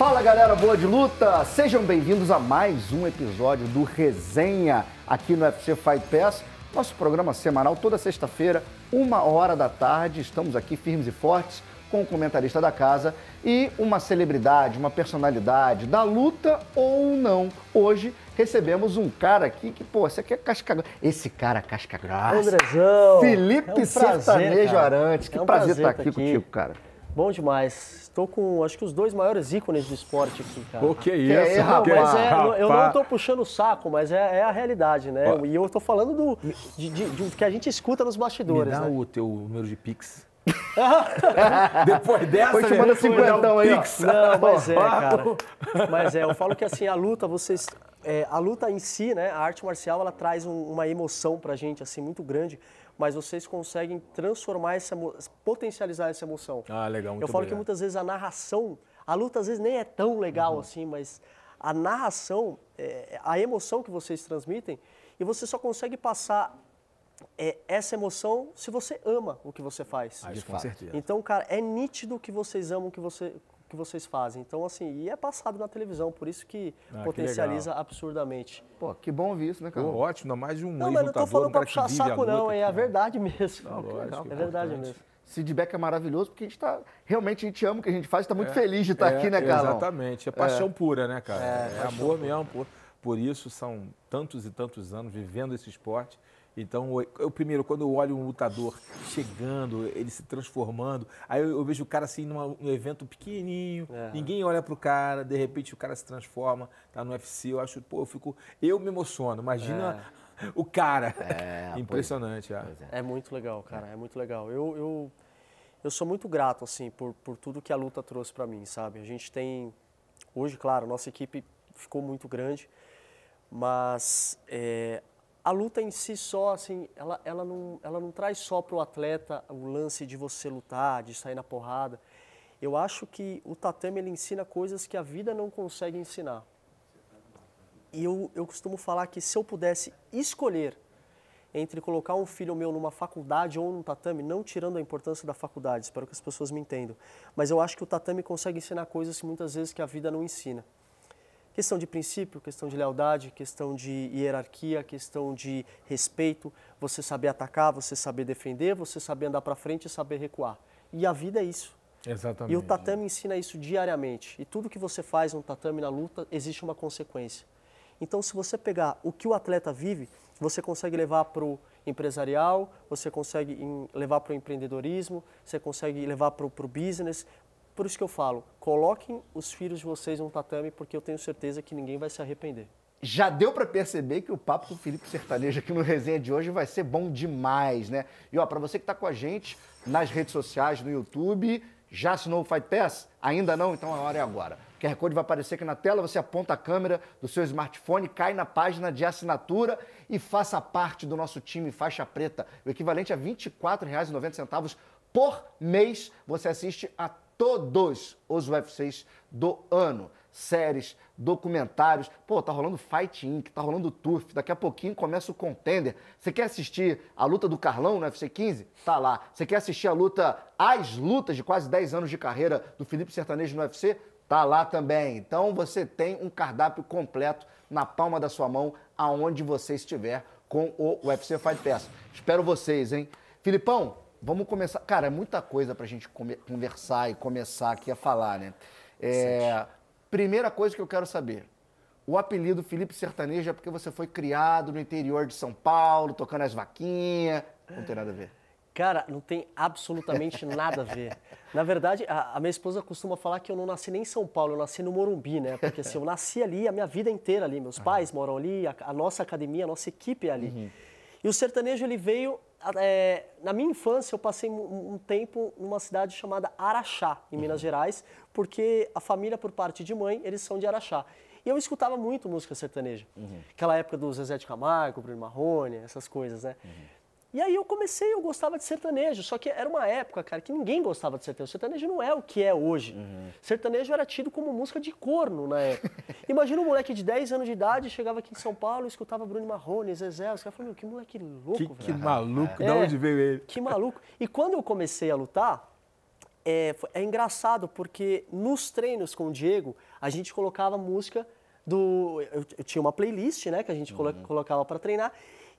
Fala galera boa de luta, sejam bem-vindos a mais um episódio do Resenha aqui no UFC Fight Pass, nosso programa semanal toda sexta-feira, uma hora da tarde. Estamos aqui firmes e fortes com o comentarista da casa e uma celebridade, uma personalidade da luta ou não. Hoje recebemos um cara aqui que, pô, esse aqui é casca Esse cara é casca grossa. Andrezão. Felipe é um prazer, Sertanejo cara. Arantes. Que é um prazer, prazer estar tá tá aqui, aqui contigo, cara. Bom demais estou com, acho que os dois maiores ícones do esporte aqui, cara. O que é isso? É, mas é, eu não estou puxando o saco, mas é, é a realidade, né? Ó, e eu estou falando do de, de, de, que a gente escuta nos bastidores. Me dá né? o teu número de Pix. Depois dessa, Foi te manda 50 aí, Não, mas é, cara. Mas é, eu falo que assim, a luta, vocês. É, a luta em si, né? A arte marcial, ela traz um, uma emoção pra gente, assim, muito grande mas vocês conseguem transformar essa potencializar essa emoção. Ah, legal. Muito Eu falo obrigado. que muitas vezes a narração, a luta às vezes nem é tão legal uhum. assim, mas a narração, é, a emoção que vocês transmitem, e você só consegue passar é, essa emoção se você ama o que você faz. Ah, isso, com certeza. Então, cara, é nítido que vocês amam o que, você, que vocês fazem. Então, assim, e é passado na televisão, por isso que ah, potencializa que absurdamente. Pô, que bom ouvir isso, né, cara? Pô, ótimo, mais de um Não, mas não tô falando pra puxar saco, não, é a verdade mesmo. É, é verdade mesmo. Esse feedback é maravilhoso, porque a gente tá. Realmente a gente ama o que a gente faz, está muito é, feliz de estar tá é, aqui, né, cara? Exatamente. É paixão é. pura, né, cara? É, é amor pura. mesmo. Por, por isso são tantos e tantos anos vivendo esse esporte então, eu primeiro, quando eu olho um lutador chegando, ele se transformando, aí eu, eu vejo o cara assim numa, num evento pequenininho, é. ninguém olha pro cara, de repente o cara se transforma, tá no UFC, eu acho, pô, eu fico, eu me emociono. Imagina é. o cara. É, é. Impressionante, é. pois, é. é. muito legal, cara, é muito legal. Eu, eu, eu sou muito grato assim por, por tudo que a luta trouxe para mim, sabe? A gente tem hoje, claro, nossa equipe ficou muito grande, mas é, a luta em si só, assim, ela, ela, não, ela não traz só para o atleta o lance de você lutar, de sair na porrada. Eu acho que o tatame ele ensina coisas que a vida não consegue ensinar. E eu, eu costumo falar que se eu pudesse escolher entre colocar um filho meu numa faculdade ou num tatame, não tirando a importância da faculdade, espero que as pessoas me entendam, mas eu acho que o tatame consegue ensinar coisas que muitas vezes que a vida não ensina. Questão de princípio, questão de lealdade, questão de hierarquia, questão de respeito, você saber atacar, você saber defender, você saber andar para frente e saber recuar. E a vida é isso. Exatamente. E o tatame ensina isso diariamente. E tudo que você faz no tatame, na luta, existe uma consequência. Então, se você pegar o que o atleta vive, você consegue levar para o empresarial, você consegue levar para o empreendedorismo, você consegue levar para o business, por isso que eu falo, coloquem os filhos de vocês num tatame, porque eu tenho certeza que ninguém vai se arrepender. Já deu para perceber que o papo com o Felipe Sertanejo aqui no resenha de hoje vai ser bom demais, né? E ó, para você que tá com a gente nas redes sociais, no YouTube, já assinou o Fight Pass? Ainda não? Então a hora é agora. O QR Code vai aparecer aqui na tela, você aponta a câmera do seu smartphone, cai na página de assinatura e faça parte do nosso time faixa preta, o equivalente a R$ 24,90 por mês. Você assiste a todos os UFCs do ano. Séries, documentários. Pô, tá rolando Fight Inc., tá rolando Turf. Daqui a pouquinho começa o Contender. Você quer assistir a luta do Carlão no UFC 15? Tá lá. Você quer assistir a luta, as lutas de quase 10 anos de carreira do Felipe Sertanejo no UFC? Tá lá também. Então você tem um cardápio completo na palma da sua mão, aonde você estiver com o UFC Fight Pass. Espero vocês, hein? Filipão, Vamos começar. Cara, é muita coisa para a gente conversar e começar aqui a falar, né? É, primeira coisa que eu quero saber. O apelido Felipe Sertanejo é porque você foi criado no interior de São Paulo, tocando as vaquinhas. Não tem nada a ver. Cara, não tem absolutamente nada a ver. Na verdade, a, a, minha esposa costuma falar que eu não nasci nem em São Paulo, eu nasci no Morumbi, né? Porque assim, eu nasci ali a minha vida inteira ali. Meus pais uhum. moram ali, a, a, nossa academia, a nossa equipe é ali. Uhum. E o sertanejo, ele veio é, na minha infância, eu passei um, um tempo numa cidade chamada Araxá, em uhum. Minas Gerais, porque a família, por parte de mãe, eles são de Araxá. E eu escutava muito música sertaneja. Uhum. Aquela época do Zezé de Camargo, Bruno Marrone, essas coisas, né? Uhum. E aí eu comecei, eu gostava de sertanejo, só que era uma época, cara, que ninguém gostava de sertanejo. Sertanejo não é o que é hoje. Uhum. Sertanejo era tido como música de corno na época. Imagina um moleque de 10 anos de idade, chegava aqui em São Paulo, escutava Bruno Marrone, Zezé, os caras falaram, meu, que moleque louco, que, velho. Que maluco, é, onde veio ele? Que maluco. E quando eu comecei a lutar, é, é engraçado, porque nos treinos com o Diego, a gente colocava música do... Eu, eu tinha uma playlist, né, que a gente uhum. colocava para treinar,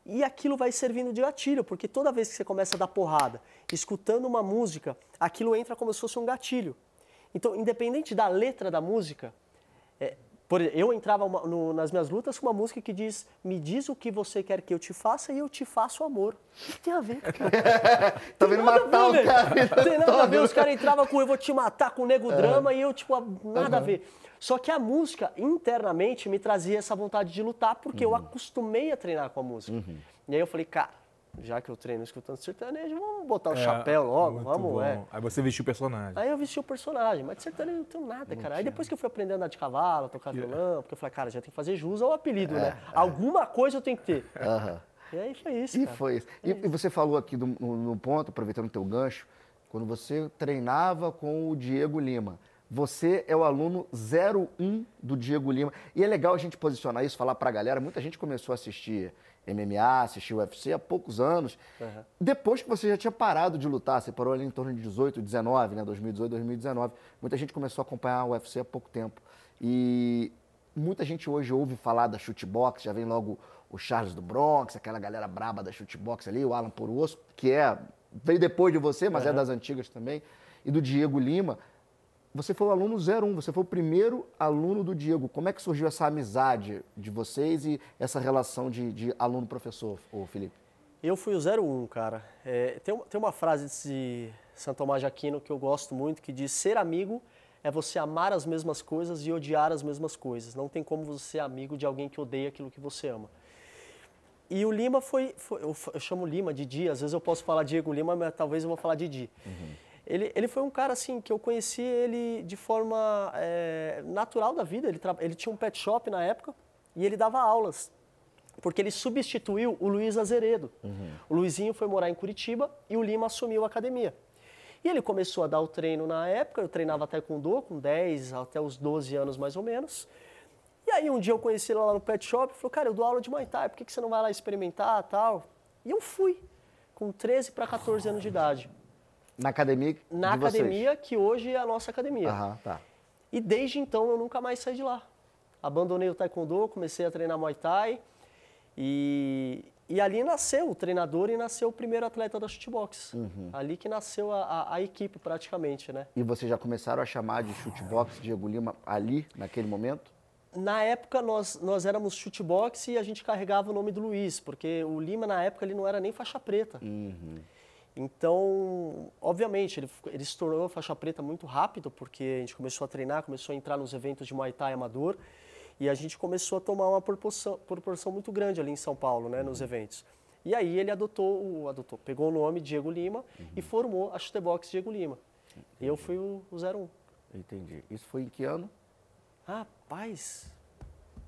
e aquilo vai servindo de gatilho, porque toda vez que você começa a dar porrada, escutando uma música, aquilo entra como se fosse um gatilho. Então, independente da letra da música, é, por, eu entrava uma, no, nas minhas lutas com uma música que diz: Me diz o que você quer que eu te faça e eu te faço amor. O que tem a ver, cara? tá vendo matar o cara. Não tem nada a ver. Né? Os caras entravam com Eu vou te matar com o nego é. drama é. e eu, tipo, nada uhum. a ver. Só que a música internamente me trazia essa vontade de lutar porque uhum. eu acostumei a treinar com a música. Uhum. E aí eu falei, cara, já que eu treino escutando sertanejo, vamos botar o é, chapéu logo, vamos, é. Aí você vestiu o personagem. Aí eu vesti o personagem, mas de sertanejo não tenho nada, cara. Aí depois que eu fui aprendendo a andar de cavalo, tocar é. violão, porque eu falei, cara, já tem que fazer jus ao apelido, é, né? É. Alguma coisa eu tenho que ter. Uhum. E aí foi isso, E cara. foi isso. E, é. e, você falou aqui do, no, no ponto, aproveitando o teu gancho, quando você treinava com o Diego Lima. Você é o aluno 01 do Diego Lima. E é legal a gente posicionar isso, falar pra galera. Muita gente começou a assistir MMA, assistiu UFC há poucos anos. Uhum. Depois que você já tinha parado de lutar, você parou ali em torno de 18, 19, né? 2018, 2019. Muita gente começou a acompanhar o UFC há pouco tempo. E muita gente hoje ouve falar da shootbox, já vem logo o Charles do Bronx, aquela galera braba da shootbox ali, o Alan Poruoso, que é veio depois de você, mas uhum. é das antigas também, e do Diego Lima. Você foi o aluno 01, você foi o primeiro aluno do Diego. Como é que surgiu essa amizade de vocês e essa relação de, de aluno-professor, Felipe? Eu fui o 01, cara. É, tem, tem uma frase de Santo Tomás de Aquino que eu gosto muito, que diz, ser amigo é você amar as mesmas coisas e odiar as mesmas coisas. Não tem como você ser amigo de alguém que odeia aquilo que você ama. E o Lima foi, foi eu, chamo Lima de Di, às vezes eu posso falar Diego Lima, mas talvez eu vou falar de Di. Uhum. Ele, ele foi um cara assim que eu conheci ele de forma é, natural da vida. Ele, ele tinha um pet shop na época e ele dava aulas porque ele substituiu o Luiz Azeredo. Uhum. O Luizinho foi morar em Curitiba e o Lima assumiu a academia. E ele começou a dar o treino na época, eu treinava taekwondo com 10 até os 12 anos mais ou menos. E aí um dia eu conheci ele lá no pet shop, e falou, cara, eu dou aula de Muay Thai, por que, que você não vai lá experimentar tal? E eu fui, com 13 para 14 anos de idade. Na academia? Na academia, vocês? que hoje é a nossa academia. Aham, tá. E desde então eu nunca mais saí de lá. Abandonei o taekwondo, comecei a treinar Muay Thai. E, e ali nasceu o treinador e nasceu o primeiro atleta da shootbox. Uhum. Ali que nasceu a, a, a, equipe praticamente, né? E vocês já começaram a chamar de shootbox Diego Lima ali, naquele momento? Na época nós, nós éramos shootbox e a gente carregava o nome do Luiz, porque o Lima na época ele não era nem faixa preta. Uhum. Então, obviamente, ele, ele se a faixa preta muito rápido, porque a gente começou a treinar, começou a entrar nos eventos de Muay Thai amador, e a gente começou a tomar uma proporção, proporção muito grande ali em São Paulo, né, uhum. nos eventos. E aí ele adotou, adotou, pegou o nome Diego Lima uhum. e formou a Chutebox Diego Lima. Entendi. E eu fui o, o 01. Entendi. Isso foi em que ano? Rapaz,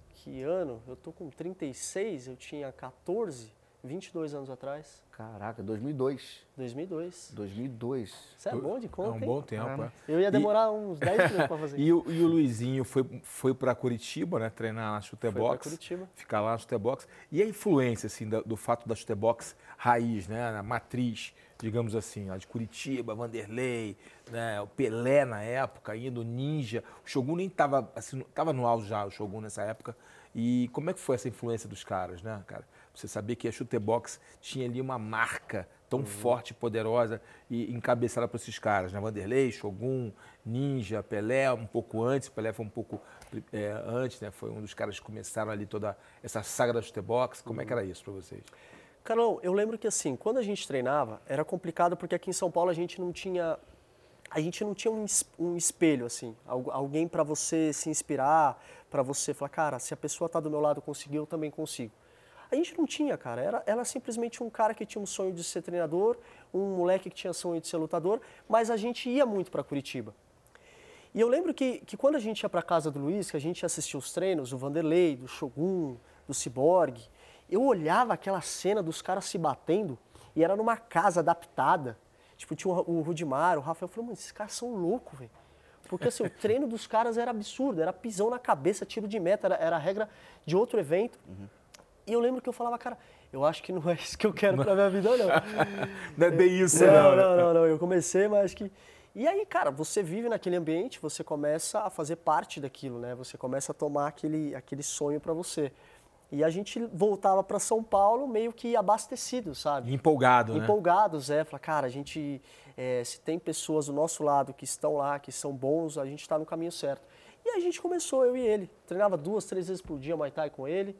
que ano? Eu tô com 36, eu tinha 14, 22 anos atrás. Caraca, 2002. 2002. 2002. Isso é bom de conta, É um hein? bom tempo, é. Né? é. Eu ia demorar e... uns 10 minutos para fazer. e, o, e o Luizinho foi, foi para Curitiba, né? Treinar na Chutebox. Foi Curitiba. Ficar lá na Chutebox. E a influência, assim, do, do fato da Chutebox raiz, né? matriz, digamos assim, de Curitiba, Vanderlei, né? O Pelé na época ainda, o Ninja. O Shogun nem tava, assim, tava no auge já, o Shogun nessa época. E como é que foi essa influência dos caras, né, cara? Você sabia que a Chutebox tinha ali uma marca tão uhum. forte, poderosa e encabeçada por esses caras, né? Vanderlei, Shogun, Ninja, Pelé, um pouco antes, Pelé foi um pouco é, antes, né? Foi um dos caras que começaram ali toda essa saga da Chutebox. Como uhum. é que uhum. era isso para vocês? Carol, eu lembro que assim, quando a gente treinava, era complicado porque aqui em São Paulo a gente não tinha a gente não tinha um, espelho assim, alguém para você se inspirar, para você falar, cara, se a pessoa está do meu lado conseguiu, eu também consigo. A gente não tinha, cara. Era, era simplesmente um cara que tinha um sonho de ser treinador, um moleque que tinha sonho de ser lutador, mas a gente ia muito para Curitiba. E eu lembro que, que quando a gente ia para casa do Luiz, que a gente assistia os treinos do Vanderlei, do Shogun, do Cyborg, eu olhava aquela cena dos caras se batendo e era numa casa adaptada. Tipo, tinha o, o Rudimar, o Rafael. Eu falei, mano, esses caras são loucos, velho. Porque assim, o treino dos caras era absurdo, era pisão na cabeça, tiro de meta, era, era a regra de outro evento. Uhum. E eu lembro que eu falava, cara, eu acho que não é isso que eu quero pra minha vida, não. não é bem isso, não. Não, né? não, não, não. Eu comecei, mas que. E aí, cara, você vive naquele ambiente, você começa a fazer parte daquilo, né? Você começa a tomar aquele, aquele sonho para você. E a gente voltava para São Paulo meio que abastecido, sabe? empolgado, né? Empolgado, Zé. Fala, cara, a gente, é, se tem pessoas do nosso lado que estão lá, que são bons, a gente está no caminho certo. E a gente começou, eu e ele. Treinava duas, três vezes por dia Muay Thai com ele.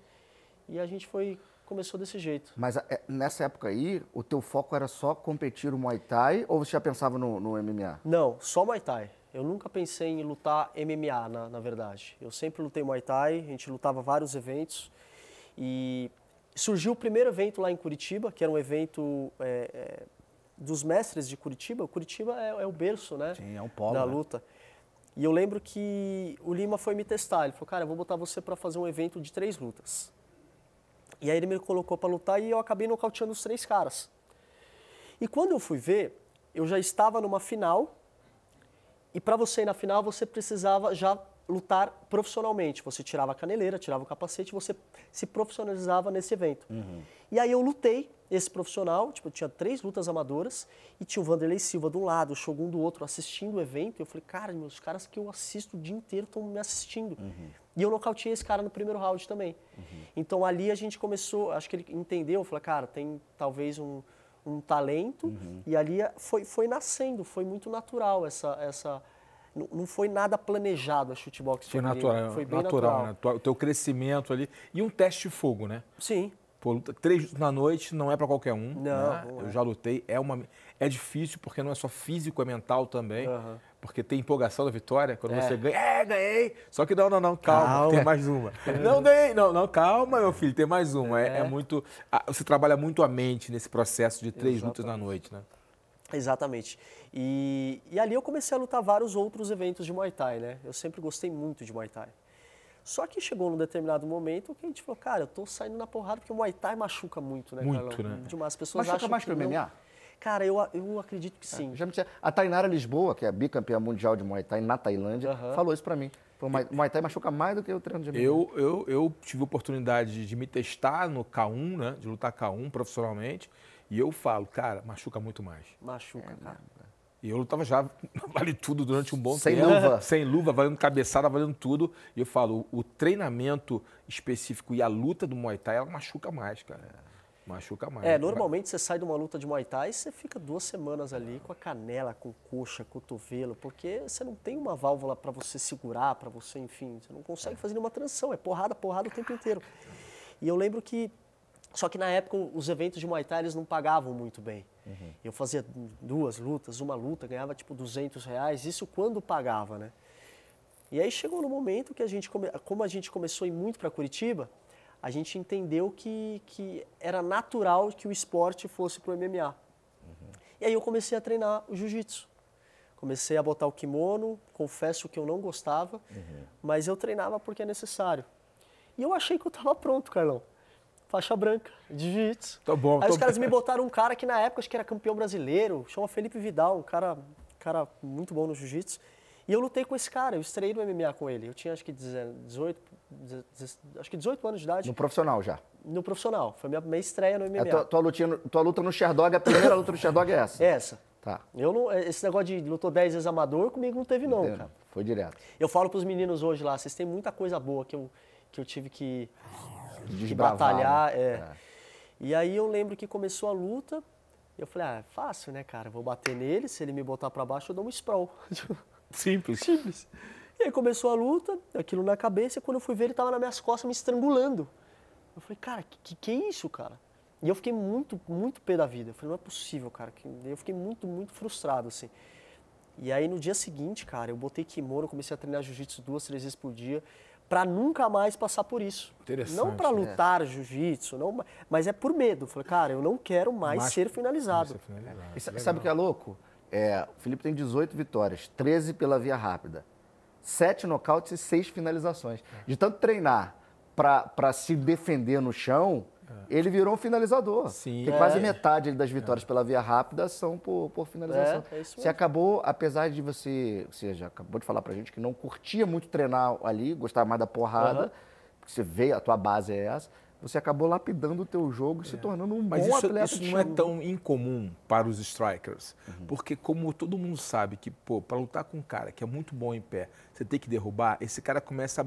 E a gente foi começou desse jeito. Mas é, nessa época aí, o teu foco era só competir o Muay Thai ou você já pensava no, no MMA? Não, só Muay Thai. Eu nunca pensei em lutar MMA, na, na, verdade. Eu sempre lutei Muay Thai, a gente lutava vários eventos. E surgiu o primeiro evento lá em Curitiba, que era um evento é, é, dos mestres de Curitiba. Curitiba é, é, o berço, né? Sim, é um polo. Da né? luta. E eu lembro que o Lima foi me testar. Ele falou, cara, eu vou botar você para fazer um evento de três lutas. E aí ele me colocou para lutar e eu acabei nocauteando os três caras. E quando eu fui ver, eu já estava numa final. E para você ir na final, você precisava já lutar profissionalmente. Você tirava a caneleira, tirava o capacete, você se profissionalizava nesse evento. Uhum. E aí eu lutei esse profissional, tipo, eu tinha três lutas amadoras e tinha o Vanderlei Silva de um lado, o Shogun do outro, assistindo o evento. Eu falei, cara, meus caras que eu assisto o dia inteiro estão me assistindo. Uhum. E eu nocauteei esse cara no primeiro round também. Uhum. Então ali a gente começou, acho que ele entendeu, falou, cara, tem talvez um, um talento. Uhum. E ali foi, foi nascendo, foi muito natural essa. essa não, foi nada planejado a chutebol que foi tá natural, foi bem natural, natural. Né? O teu crescimento ali. E um teste de fogo, né? Sim. Pô, três na noite não é para qualquer um. Não. Né? Eu é. já lutei. É, uma, é difícil porque não é só físico, é mental também. Uhum. Porque tem empolgação da vitória, quando é. você ganha, é, ganhei. Só que não, não, não, calma, calma. tem mais uma. Não ganhei, não, não, calma, meu filho, tem mais uma. É, é, é. muito. Você trabalha muito a mente nesse processo de três Exatamente. lutas na noite, né? Exatamente. E, e ali eu comecei a lutar vários outros eventos de Muay Thai, né? Eu sempre gostei muito de Muay Thai. Só que chegou num determinado momento que a gente falou, cara, eu tô saindo na porrada porque o Muay Thai machuca muito, né, Muito, Carlão? né? Demais. As pessoas machuca mais que o MMA? Não... Cara, eu, eu acredito que é, sim. É, a Tainara Lisboa, que é bicampeã mundial de Muay Thai na Tailândia, falou isso para mim. O Muay Thai machuca mais do que o treino de MMA. Eu, eu, eu tive oportunidade de me testar no K1, né? De lutar K1 profissionalmente. E eu falo, cara, machuca muito mais. Machuca, é, cara. Né? E eu lutava já, vale tudo durante um bom sem tempo. Sem luva. Sem luva, valendo cabeçada, valendo tudo. E eu falo, o treinamento específico e a luta do Muay Thai, ela machuca mais, cara. É. Machuca mais. É, né? normalmente você sai de uma luta de Muay Thai e você fica duas semanas ali com a canela, com coxa, cotovelo, porque você não tem uma válvula para você segurar, para você, enfim, você não consegue é. fazer nenhuma transição, é porrada, porrada o tempo inteiro. E eu lembro que, só que na época os eventos de Muay Thai eles não pagavam muito bem. Uhum. Eu fazia duas lutas, uma luta, ganhava tipo 200 reais, isso quando pagava, né? E aí chegou no momento que a gente, come... como a gente começou a ir muito para Curitiba, a gente entendeu que, que era natural que o esporte fosse para o MMA. Uhum. E aí eu comecei a treinar o jiu-jitsu. Comecei a botar o kimono, confesso que eu não gostava, uhum. mas eu treinava porque é necessário. E eu achei que eu estava pronto, Carlão. Faixa branca, jiu-jitsu. Tá bom, Aí os caras bem. me botaram um cara que na época acho que era campeão brasileiro, chama Felipe Vidal, um cara, cara muito bom no jiu-jitsu. E eu lutei com esse cara, eu estreiei no MMA com ele. Eu tinha acho que 18 acho que 18 anos de idade. No profissional já? No profissional. Foi minha, minha estreia no MMA. É, tua, tua, lutinha, tua luta no Sherdog, a primeira luta no Sherdog é essa? É essa. Tá. Eu não, é, esse negócio de lutou 10 vezes amador, comigo não teve não, cara. Foi direto. Eu falo pros meninos hoje lá, vocês têm muita coisa boa que eu, que eu tive que, que batalhar. Né? É. É. E aí eu lembro que começou a luta, eu falei, ah, é fácil, né, cara? Vou bater nele, se ele me botar para baixo, eu dou um sprawl. Simples. Simples. E aí começou a luta, aquilo na cabeça, e quando eu fui ver, ele estava nas minhas costas me estrangulando. Eu falei, cara, que que é isso, cara? E eu fiquei muito, muito pé da vida. Eu falei, não é possível, cara. Eu fiquei muito, muito frustrado, assim. E aí no dia seguinte, cara, eu botei kimono, comecei a treinar jiu-jitsu duas, três vezes por dia, para nunca mais passar por isso. Interessante. Não né? para lutar né? jiu-jitsu, não, mas é por medo. Eu falei, cara, eu não quero mais, ser finalizado. Ser finalizado. E, é sabe o que é louco? É, o Felipe tem 18 vitórias, 13 pela via rápida sete nocautes e seis finalizações. De tanto treinar para se defender no chão, é. ele virou um finalizador. Sim, é. quase metade das vitórias é. pela via rápida são por, por finalização. É, é você acabou, apesar de você, você já acabou de falar pra gente que não curtia muito treinar ali, gostava mais da porrada, uhum. porque você veio, a tua base é essa, você acabou lapidando o teu jogo e é. se tornando um Mas bom isso, atleta. Mas isso não é tão incomum para os strikers, uhum. porque como todo mundo sabe que, pô, para lutar com um cara que é muito bom em pé, você tem que derrubar, esse cara começa a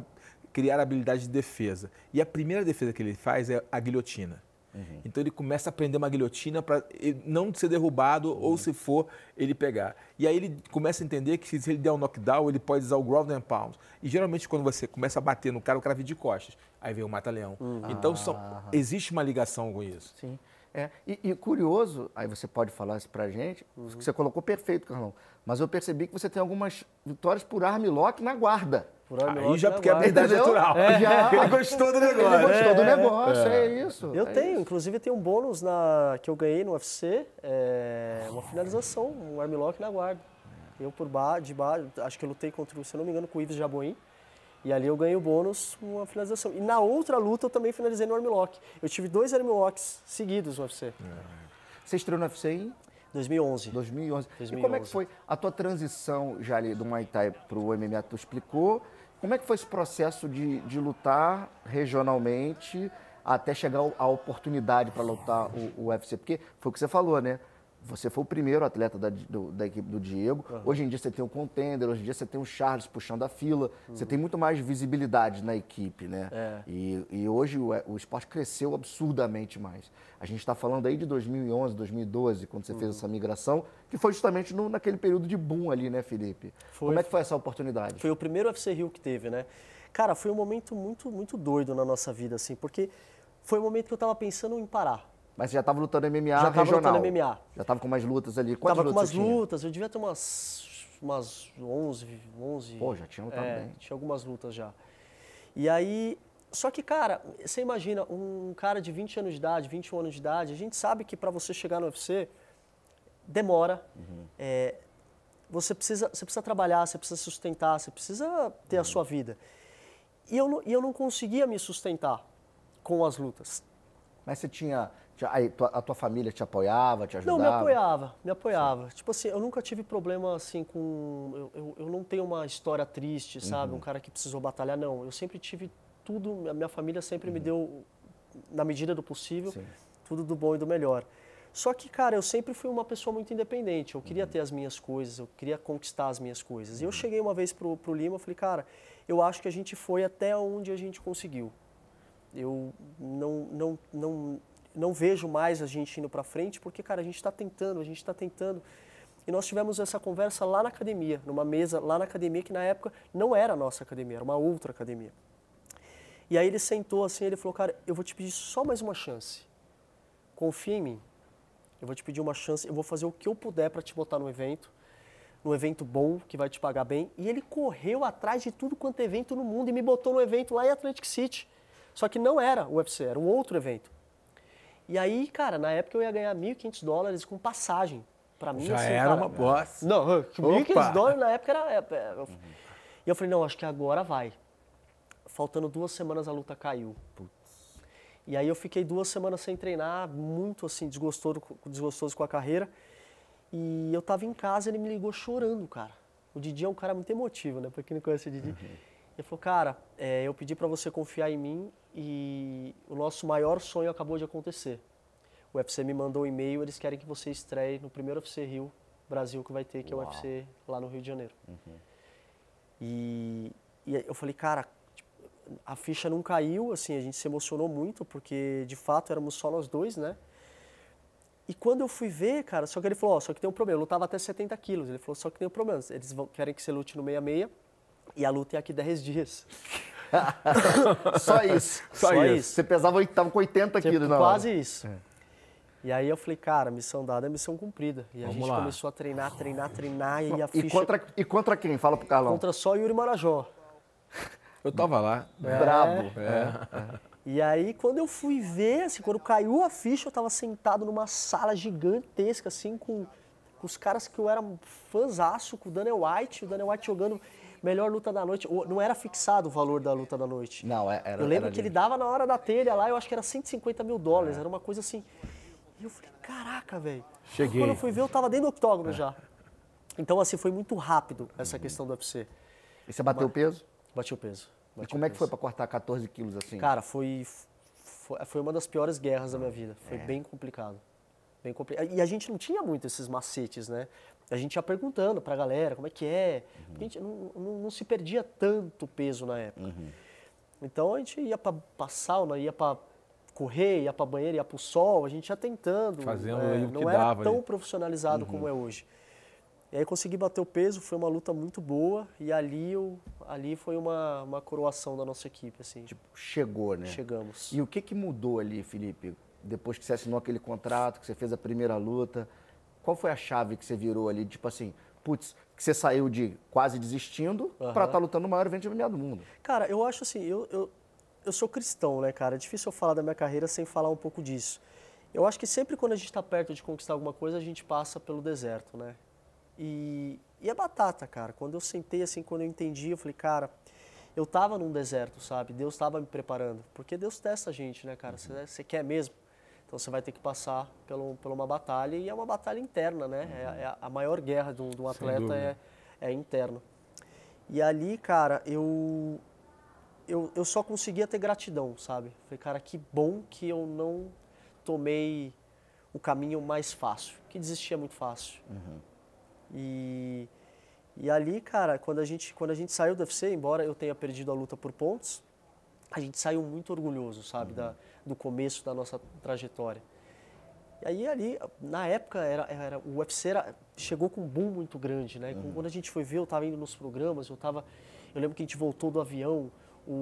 criar habilidade de defesa. E a primeira defesa que ele faz é a guilhotina. Uhum. Então ele começa a prender uma guilhotina para não ser derrubado uhum. ou se for ele pegar. E aí ele começa a entender que se ele der um knockdown, ele pode usar o ground and pound. E geralmente quando você começa a bater no cara, o cara vem de costas. Aí vem o mata-leão. Uhum. Então ah. existe uma ligação com isso. Sim. É, e, e, curioso, aí você pode falar isso pra gente, uhum. você colocou perfeito, Carlão, mas eu percebi que você tem algumas vitórias por armlock na guarda. Por armlock Aí já porque é verdade natural. É. Já, ele gostou do negócio. Ele gostou é, do negócio, é, é isso. Eu é tenho, isso. inclusive tem um bônus na, que eu ganhei no UFC, é, uma finalização, um armlock na guarda. Eu por baixo, de baixo, acho que eu lutei contra, se não me engano, com o Ives Jaboim. E ali eu ganhei o bônus com a finalização. E na outra luta eu também finalizei no armlock. Eu tive dois armlocks seguidos no UFC. É. Você estreou no UFC em? 2011. 2011. 2011. E como é que foi a tua transição, já ali do Muay Thai para o MMA? Tu explicou. Como é que foi esse processo de, de lutar regionalmente até chegar a oportunidade para lutar o, o UFC? Porque foi o que você falou, né? Você foi o primeiro atleta da, do, da equipe do Diego. Uhum. Hoje em dia você tem o contender, hoje em dia você tem o Charles puxando a fila. Uhum. Você tem muito mais visibilidade na equipe, né? É. E, e, hoje o, é, o, esporte cresceu absurdamente mais. A gente está falando aí de 2011, 2012, quando você uhum. fez essa migração, que foi justamente no, naquele período de boom ali, né, Felipe? Foi, Como é que foi essa oportunidade? Foi o primeiro UFC Rio que teve, né? Cara, foi um momento muito, muito doido na nossa vida, assim, porque foi o um momento que eu estava pensando em parar mas você já estava lutando MMA já regional. Já estava lutando MMA. Já estava com mais lutas ali. Quantas tava lutas com umas lutas, eu devia ter umas, umas 11, 11... Pô, já tinha lutado é, bem. Tinha algumas lutas já. E aí, só que, cara, você imagina, um cara de 20 anos de idade, 21 anos de idade, a gente sabe que para você chegar no UFC, demora. Uhum. É, você, precisa, você precisa trabalhar, você precisa sustentar, você precisa ter uhum. a sua vida. E eu, e eu não conseguia me sustentar com as lutas. Mas você tinha a tua família te apoiava, te ajudava? Não, me apoiava, me apoiava. Sim. Tipo assim, eu nunca tive problema assim com. Eu, eu, eu não tenho uma história triste, sabe? Uhum. Um cara que precisou batalhar, não. Eu sempre tive tudo, a minha família sempre uhum. me deu, na medida do possível, Sim. tudo do bom e do melhor. Só que, cara, eu sempre fui uma pessoa muito independente. Eu queria uhum. ter as minhas coisas, eu queria conquistar as minhas coisas. E eu uhum. cheguei uma vez pro, pro Lima, eu falei, cara, eu acho que a gente foi até onde a gente conseguiu. Eu não, não, não não vejo mais a gente indo para frente, porque, cara, a gente está tentando, a gente está tentando. E nós tivemos essa conversa lá na academia, numa mesa lá na academia, que na época não era a nossa academia, era uma outra academia. E aí ele sentou assim, ele falou, cara, eu vou te pedir só mais uma chance. Confia em mim. Eu vou te pedir uma chance, eu vou fazer o que eu puder para te botar no evento, no evento bom, que vai te pagar bem. E ele correu atrás de tudo quanto é evento no mundo e me botou no evento lá em Atlantic City. Só que não era o UFC, era um outro evento. E aí, cara, na época eu ia ganhar 1.500 dólares com passagem. Pra mim, Já assim, era cara, uma bosta. Não, 1.500 dólares na época era... Uhum. E eu falei, não, acho que agora vai. Faltando duas semanas a luta caiu. Putz. E aí eu fiquei duas semanas sem treinar, muito assim, desgostoso, desgostoso com a carreira. E eu tava em casa, ele me ligou chorando, cara. O Didi é um cara muito emotivo, né? Pra quem não conhece o Didi. Uhum. Ele falou, cara, é, eu pedi para você confiar em mim e o nosso maior sonho acabou de acontecer. O UFC me mandou um e-mail, eles querem que você estreie no primeiro UFC Rio Brasil que vai ter, que Uau. é o UFC lá no Rio de Janeiro. Uhum. E, e, eu falei, cara, tipo, a ficha não caiu, assim, a gente se emocionou muito, porque de fato éramos só nós dois, né? E quando eu fui ver, cara, só que ele falou, só que tem um problema, eu lutava até 70 quilos. Ele falou, só que tem um problema, eles querem que você lute no 66 e a luta é aqui 10 dias. Só isso. Só, Só isso. isso. Você pesava, tava com 80 quilos na hora. Quase isso. É. E aí eu falei, cara, missão dada é missão cumprida. E a gente lá. começou a treinar, treinar, treinar e a e ficha... Contra, e contra quem? Fala pro Carlão. Contra só Yuri Marajó. Eu tava lá. É. Brabo. É. é. E aí quando eu fui ver, assim, quando caiu a ficha, eu tava sentado numa sala gigantesca, assim, com, com os caras que eu era fãzaço, com o Daniel White, o Daniel White jogando melhor luta da noite. Não era fixado o valor da luta da noite. Não, é, era. Eu lembro era que ele dava na hora da telha lá, eu acho que era 150 mil dólares. É. Era uma coisa assim. E eu falei, caraca, velho. Cheguei. Quando eu fui ver, eu tava dentro do octógono é. já. Então, assim, foi muito rápido essa questão do UFC. E você bateu o peso? Bati o peso. Bati e como peso. é que foi para cortar 14 quilos assim? Cara, foi, foi, foi, uma das piores guerras da minha vida. Foi é. bem complicado bem complicado. E a gente não tinha muito esses macetes, né? A gente ia perguntando para a galera como é que é. Uhum. A gente não, não, não, se perdia tanto peso na época. Uhum. Então a gente ia para a sauna, ia para correr, ia para banheiro, ia para o sol, a gente ia tentando. Fazendo né? o que Não era dava, tão ali. profissionalizado uhum. como é hoje. E aí consegui bater o peso, foi uma luta muito boa e ali, eu, ali foi uma, uma coroação da nossa equipe. Assim. Tipo, chegou, né? Chegamos. E o que, que mudou ali, Felipe, depois que você assinou aquele contrato, que você fez a primeira luta, qual foi a chave que você virou ali? Tipo assim, putz, que você saiu de quase desistindo uhum. para estar tá lutando o maior evento de MMA do mundo. Cara, eu acho assim, eu, eu, eu sou cristão, né, cara? É difícil eu falar da minha carreira sem falar um pouco disso. Eu acho que sempre quando a gente está perto de conquistar alguma coisa, a gente passa pelo deserto, né? E, e é batata, cara. Quando eu sentei, assim, quando eu entendi, eu falei, cara, eu tava num deserto, sabe? Deus estava me preparando. Porque Deus testa a gente, né, cara? Você uhum. quer mesmo? Então você vai ter que passar pelo, por uma batalha e é uma batalha interna, né? Uhum. É, é a maior guerra de um, de um atleta é, é interna. E ali, cara, eu, eu, eu só conseguia ter gratidão, sabe? Falei, cara, que bom que eu não tomei o caminho mais fácil, que desistir é muito fácil. Uhum. E, e ali, cara, quando a, gente, quando a gente saiu do UFC, embora eu tenha perdido a luta por pontos, a gente saiu muito orgulhoso, sabe? Uhum. Da, do começo da nossa trajetória. E aí ali, na época, era, era, o UFC era, chegou com um boom muito grande, né? Uhum. Quando a gente foi ver, eu estava indo nos programas, eu estava... Eu lembro que a gente voltou do avião, o,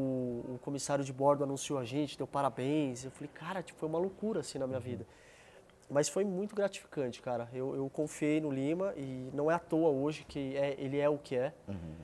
o, comissário de bordo anunciou a gente, deu parabéns. Eu falei, cara, tipo, foi uma loucura assim na minha uhum. vida. Mas foi muito gratificante, cara. Eu, eu, confiei no Lima e não é à toa hoje que é, ele é o que é. Uhum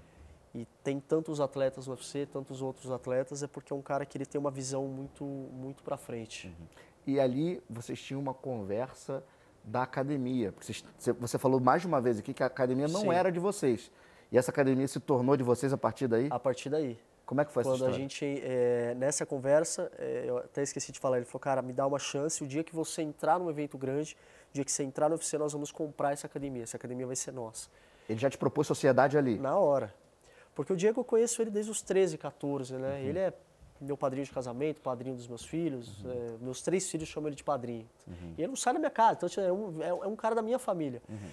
e tem tantos atletas no UFC, tantos outros atletas, é porque é um cara que ele tem uma visão muito, muito para frente. Uhum. E ali vocês tinham uma conversa da academia. porque você falou mais de uma vez aqui que a academia não Sim. era de vocês. E essa academia se tornou de vocês a partir daí? A partir daí. Como é que foi Quando essa história? a gente, é, nessa conversa, é, eu até esqueci de falar, ele falou, cara, me dá uma chance, o dia que você entrar num evento grande, o dia que você entrar no UFC, nós vamos comprar essa academia, essa academia vai ser nossa. Ele já te propôs sociedade ali? Na hora. Porque o Diego eu conheço ele desde os 13, 14, né? Uhum. Ele é meu padrinho de casamento, padrinho dos meus filhos. Uhum. É, meus três filhos chamam ele de padrinho. Uhum. E ele não sai da minha casa, então é um, é, é um cara da minha família. Uhum.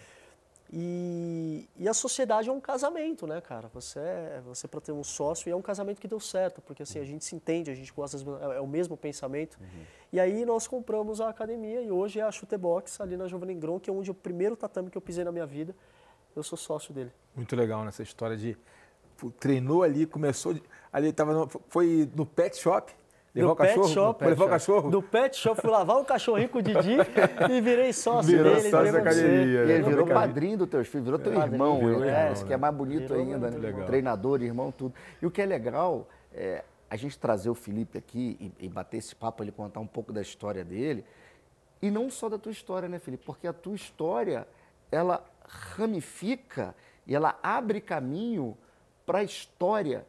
E, e, a sociedade é um casamento, né, cara? Você, é, você para ter um sócio e é um casamento que deu certo, porque assim a uhum. gente se entende, a gente gosta, é, é o mesmo pensamento. Uhum. E aí nós compramos a academia e hoje é a Box, ali na Jovem Gron, que é onde o primeiro tatame que eu pisei na minha vida, eu sou sócio dele. Muito legal nessa né, história de treinou ali, começou. Ali tava no, foi no pet shop. Levou do o cachorro? Pet shop, levou o cachorro? Do pet shop, fui lavar o cachorrinho com o Didi e virei sócio virou dele. Sócio da academia, né? e ele virou padrinho dos teus filhos, virou teu é, irmão. Virou né? irmão, Isso né? que é mais bonito virou ainda, né? Legal. Treinador, irmão, tudo. E o que é legal é a gente trazer o Felipe aqui e, e bater esse papo, ele contar um pouco da história dele. E não só da tua história, né, Felipe? Porque a tua história, ela ramifica e ela abre caminho para a história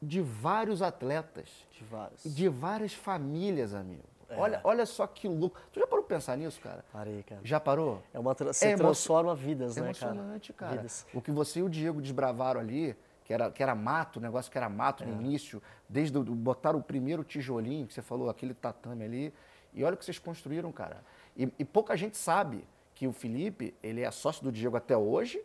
de vários atletas. De vários. De várias famílias, amigo. É. Olha, olha só que louco. Tu já parou pra pensar nisso, cara? Parei, cara. Já parou? É uma tra é você é transforma vidas, é né, cara? É emocionante, cara. O que você e o Diego desbravaram ali, que era, que era mato, o negócio que era mato no é. início, desde o, botar o primeiro tijolinho que você falou, aquele tatame ali. E olha o que vocês construíram, cara. E, e pouca gente sabe que o Felipe, ele é sócio do Diego até hoje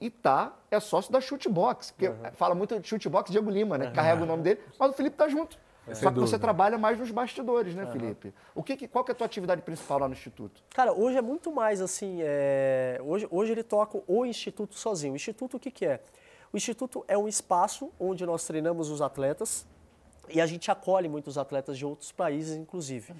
e tá, é sócio da Shootbox, porque uhum. fala muito de Shootbox Diego Lima, né? Uhum. Carrega o nome dele, mas o Felipe tá junto. É. Só que você trabalha mais nos bastidores, né, uhum. Felipe? O que, qual que é a tua atividade principal lá no Instituto? Cara, hoje é muito mais assim. É... Hoje, hoje ele toca o Instituto sozinho. O Instituto o que, que é? O Instituto é um espaço onde nós treinamos os atletas e a gente acolhe muitos atletas de outros países, inclusive.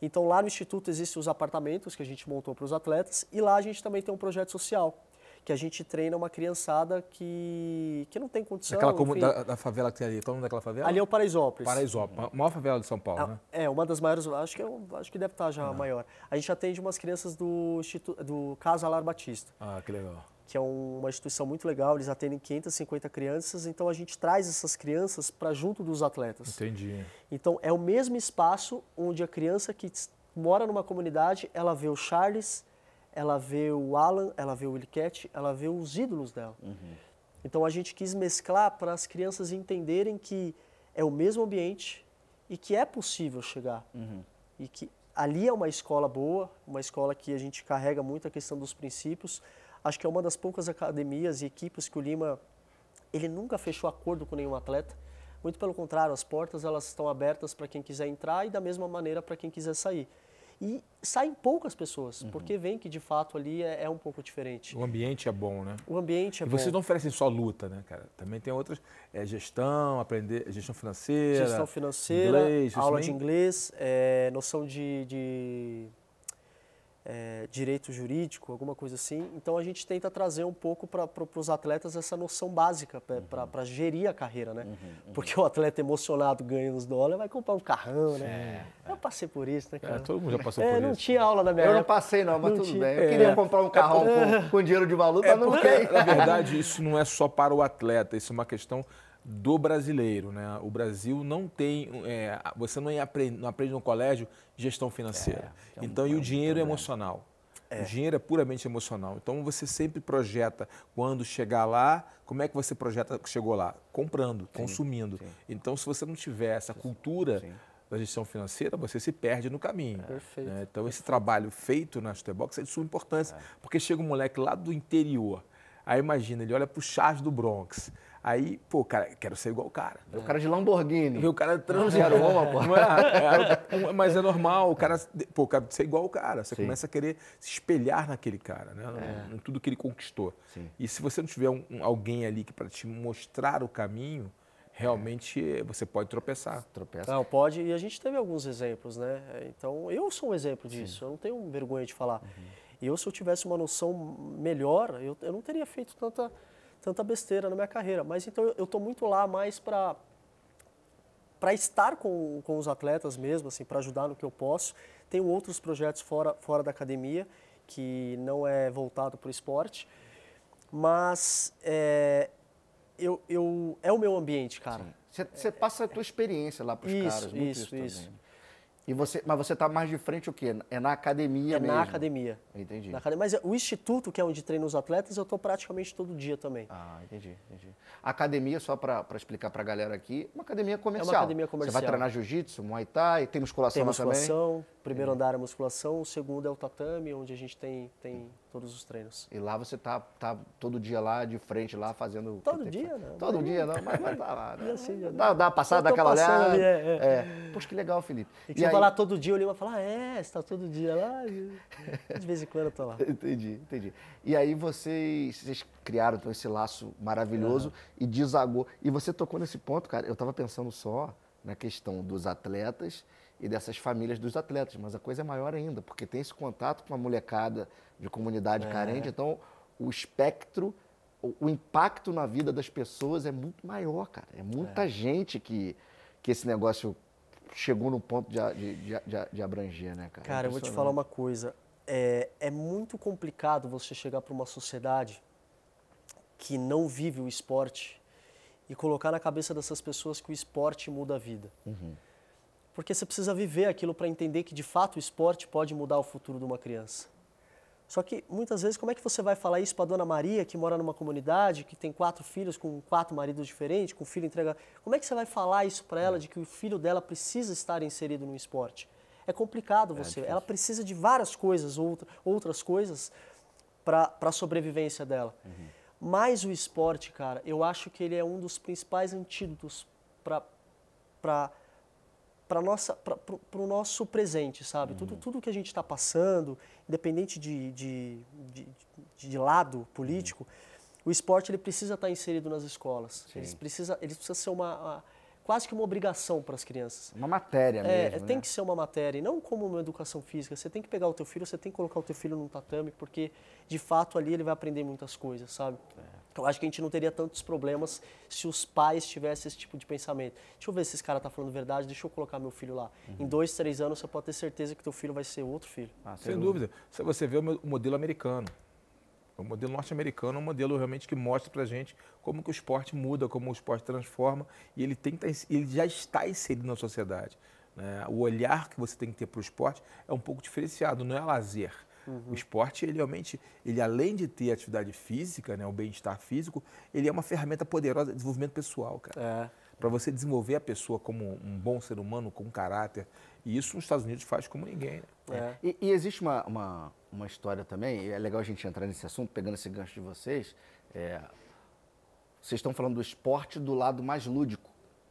Então lá no Instituto existem os apartamentos que a gente montou para os atletas e lá a gente também tem um projeto social que a gente treina uma criançada que, que não tem condição. Aquela como, da, da, favela que tem ali, qual é daquela favela? Ali é o Paraisópolis. Paraisópolis, a maior favela de São Paulo, a, né? É, uma das maiores, acho que, é acho que deve estar já a maior. A gente atende umas crianças do, do Casa Alar Batista. Ah, que legal que é uma instituição muito legal, eles atendem 550 crianças, então a gente traz essas crianças para junto dos atletas. Entendi. Então é o mesmo espaço onde a criança que mora numa comunidade, ela vê o Charles, ela vê o Alan, ela vê o Wilcat, ela vê os ídolos dela. Uhum. Então a gente quis mesclar para as crianças entenderem que é o mesmo ambiente e que é possível chegar. Uhum. E que ali é uma escola boa, uma escola que a gente carrega muito a questão dos princípios. Acho que é uma das poucas academias e equipes que o Lima ele nunca fechou acordo com nenhum atleta. Muito pelo contrário, as portas elas estão abertas para quem quiser entrar e da mesma maneira para quem quiser sair. E saem poucas pessoas, uhum. porque veem que de fato ali é, é, um pouco diferente. O ambiente é bom, né? O ambiente é e bom. Vocês não oferecem só luta, né, cara? Também tem outras, é, gestão, aprender, gestão financeira. Gestão financeira, inglês, aula de inglês, é, noção de, de é, direito jurídico, alguma coisa assim. Então a gente tenta trazer um pouco para os atletas essa noção básica para uhum. gerir a carreira, né? Uhum, uhum. Porque o atleta emocionado ganha uns dólares, vai comprar um carrão, né? É, eu é. passei por isso, né, é, cara? É, todo mundo já passou é, por isso. Não tinha aula na minha Eu época. não passei, não, mas não tudo tinha, bem. Eu queria comprar um carrão com, com dinheiro de valor, mas não tem. Na verdade, isso não é só para o atleta, isso é uma questão do brasileiro. Né? O Brasil não tem. É, você não aprende, não aprende no colégio gestão financeira. É, é então, um então, e é o dinheiro é problema. é emocional. O dinheiro é puramente emocional. Então você sempre projeta quando chegar lá, como é que você projeta que chegou lá? Comprando, sim, consumindo. Sim. Então, se você não tiver essa cultura sim. da gestão financeira, você se perde no caminho. É. Perfeito. Né? Então, esse trabalho feito na Shutterbox é de suma importância, porque chega um moleque lá do interior. Aí imagina, ele olha para o Charles do Bronx Aí, pô, cara, quero ser igual o cara. É. O cara de Lamborghini. Viu é o cara transando. mas, é? é, mas é normal, o cara, pô, cara ser igual o cara. Você Sim. começa a querer se espelhar naquele cara, né? É. Em tudo que ele conquistou. Sim. E se você não tiver um, alguém ali que para te mostrar o caminho, realmente é. você pode tropeçar. Tropeça. Não, pode. E a gente teve alguns exemplos, né? Então, eu sou um exemplo disso. Sim. Eu não tenho vergonha de falar. Uhum. Eu, se eu tivesse uma noção melhor, eu, eu não teria feito tanta tanta besteira na minha carreira. Mas então eu estou muito lá mais para para estar com, com os atletas mesmo, assim, para ajudar no que eu posso. Tenho outros projetos fora, fora da academia, que não é voltado para o esporte, mas é, eu, eu, é o meu ambiente, cara. Você passa a tua experiência lá para os caras, muito isso, isso. isso. E você, mas você está mais de frente o quê? É na academia é mesmo? É na academia. Entendi. Na academia. Mas o instituto, que é onde treino os atletas, eu estou praticamente todo dia também. Ah, entendi, entendi. Academia, só para explicar para a galera aqui, uma academia comercial. É uma academia é comercial. Você vai treinar jiu-jitsu, muay thai, tem musculação, tem musculação também? musculação, primeiro entendi. andar é musculação, o segundo é o tatame, onde a gente tem, tem, todos os treinos. E lá você tá, tá todo dia lá de frente, lá fazendo. Todo dia, né? Todo mas... dia, não, mas, mas tá lá. Né? Assim, dá, dá uma passada daquela olhada. Ali, é, é. é. Poxa, que legal, Felipe. E, e você aí... vai lá todo dia, eu olhei e falar, ah, é, você tá todo dia lá. De vez em quando eu tô lá. entendi, entendi. E aí vocês, vocês criaram então, esse laço maravilhoso uhum. e desagou. E você tocou nesse ponto, cara, eu tava pensando só na questão dos atletas e dessas famílias dos atletas. Mas a coisa é maior ainda, porque tem esse contato com a molecada de comunidade é. carente. Então, o espectro, o, o, impacto na vida das pessoas é muito maior, cara. É muita é. gente que, que esse negócio chegou no ponto de, de, de, de abranger, né, cara? Cara, eu vou te falar uma coisa. É, é muito complicado você chegar para uma sociedade que não vive o esporte e colocar na cabeça dessas pessoas que o esporte muda a vida. Uhum porque você precisa viver aquilo para entender que de fato o esporte pode mudar o futuro de uma criança. Só que muitas vezes, como é que você vai falar isso para a dona Maria, que mora numa comunidade, que tem quatro filhos com quatro maridos diferentes, com filho entregado? Como é que você vai falar isso para ela é. de que o filho dela precisa estar inserido no esporte? É complicado é você. É ela precisa de várias coisas, outra, outras coisas, para a sobrevivência dela. Uhum. Mas o esporte, cara, eu acho que ele é um dos principais antídotos para para nossa para o nosso presente sabe uhum. tudo tudo que a gente está passando independente de, de, de, de lado político uhum. o esporte ele precisa estar tá inserido nas escolas Ele eles precisa eles precisa ser uma, uma quase que uma obrigação para as crianças uma matéria é, mesmo, é tem né? que ser uma matéria e não como uma educação física você tem que pegar o teu filho você tem que colocar o teu filho num tatame porque de fato ali ele vai aprender muitas coisas sabe é. Eu acho que a gente não teria tantos problemas se os pais tivessem esse tipo de pensamento. Deixa eu ver se esse cara está falando verdade, deixa eu colocar meu filho lá. Uhum. Em dois, três anos, você pode ter certeza que teu filho vai ser outro filho. Ah, sem dúvida. Se você vê o modelo americano, o modelo norte-americano é um modelo realmente que mostra pra gente como que o esporte muda, como o esporte transforma, e ele, tá ele já está inserido na sociedade. Né? O olhar que você tem que ter para o esporte é um pouco diferenciado, não é lazer Uhum. O esporte, ele realmente, ele além de ter atividade física, né, o bem-estar físico, ele é uma ferramenta poderosa de desenvolvimento pessoal, cara. É. Para você desenvolver a pessoa como um bom ser humano, com caráter. E isso nos Estados Unidos faz como ninguém. Né? É. E, e, existe uma, uma, uma história também, é legal a gente entrar nesse assunto, pegando esse gancho de vocês. É, vocês estão falando do esporte do lado mais lúdico,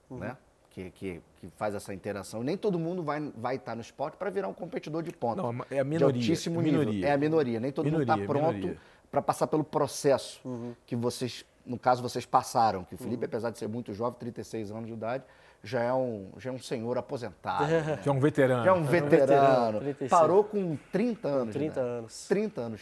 uhum. né? que, que, que, faz essa interação. Nem todo mundo vai estar vai tá no esporte para virar um competidor de ponta. Não, é, é a minoria. De altíssimo é Minoria. É a minoria. Nem todo tá minoria, mundo é está pronto para passar pelo processo uhum. que vocês, no caso, vocês passaram. Que o Felipe, uhum. apesar de ser muito jovem, 36 anos de idade, já é um, já é um senhor aposentado. Né? Já é um veterano. Já é um veterano. É um veterano. Parou com 30 anos. 30 né? anos. 30 anos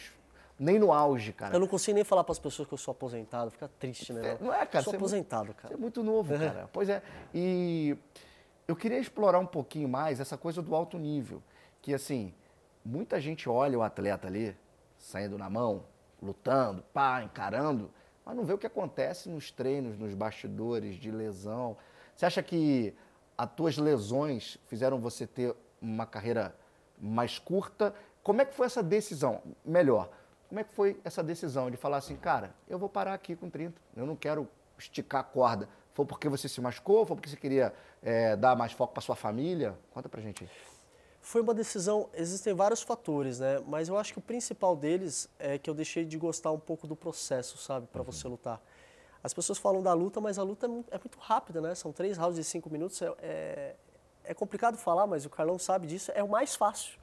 nem no auge, cara. Eu não consigo nem falar para as pessoas que eu sou aposentado, fica triste, né? É, não é, cara? Sou é aposentado, é, cara. Você é muito novo, cara. Pois é. E eu queria explorar um pouquinho mais essa coisa do alto nível, que assim, muita gente olha o atleta ali saindo na mão, lutando, pá, encarando, mas não vê o que acontece nos treinos, nos bastidores de lesão. Você acha que as tuas lesões fizeram você ter uma carreira mais curta? Como é que foi essa decisão? Melhor, como é que foi essa decisão de falar assim, cara, eu vou parar aqui com 30, eu não quero esticar a corda? Foi porque você se machucou? Foi porque você queria é, dar mais foco para sua família? Conta pra gente. Foi uma decisão, existem vários fatores, né? Mas eu acho que o principal deles é que eu deixei de gostar um pouco do processo, sabe, para uhum. você lutar. As pessoas falam da luta, mas a luta é, é muito rápida, né? São três rounds de cinco minutos. É, é, é complicado falar, mas o Carlão sabe disso. É o mais fácil.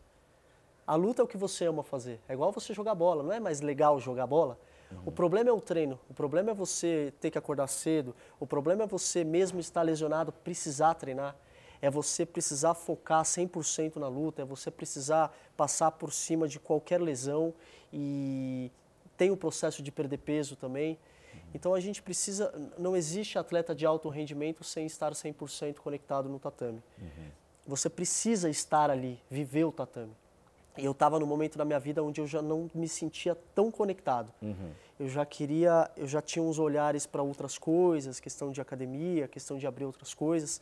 A luta é o que você ama fazer. É igual você jogar bola, não é mais legal jogar bola? Uhum. O problema é o treino, o problema é você ter que acordar cedo, o problema é você mesmo estar lesionado, precisar treinar, é você precisar focar 100% na luta, é você precisar passar por cima de qualquer lesão e tem o processo de perder peso também. Uhum. Então a gente precisa, não existe atleta de alto rendimento sem estar 100% conectado no tatame. Uhum. Você precisa estar ali, viver o tatame eu estava no momento da minha vida onde eu já não me sentia tão conectado. Uhum. Eu já queria, eu já tinha uns olhares para outras coisas, questão de academia, questão de abrir outras coisas.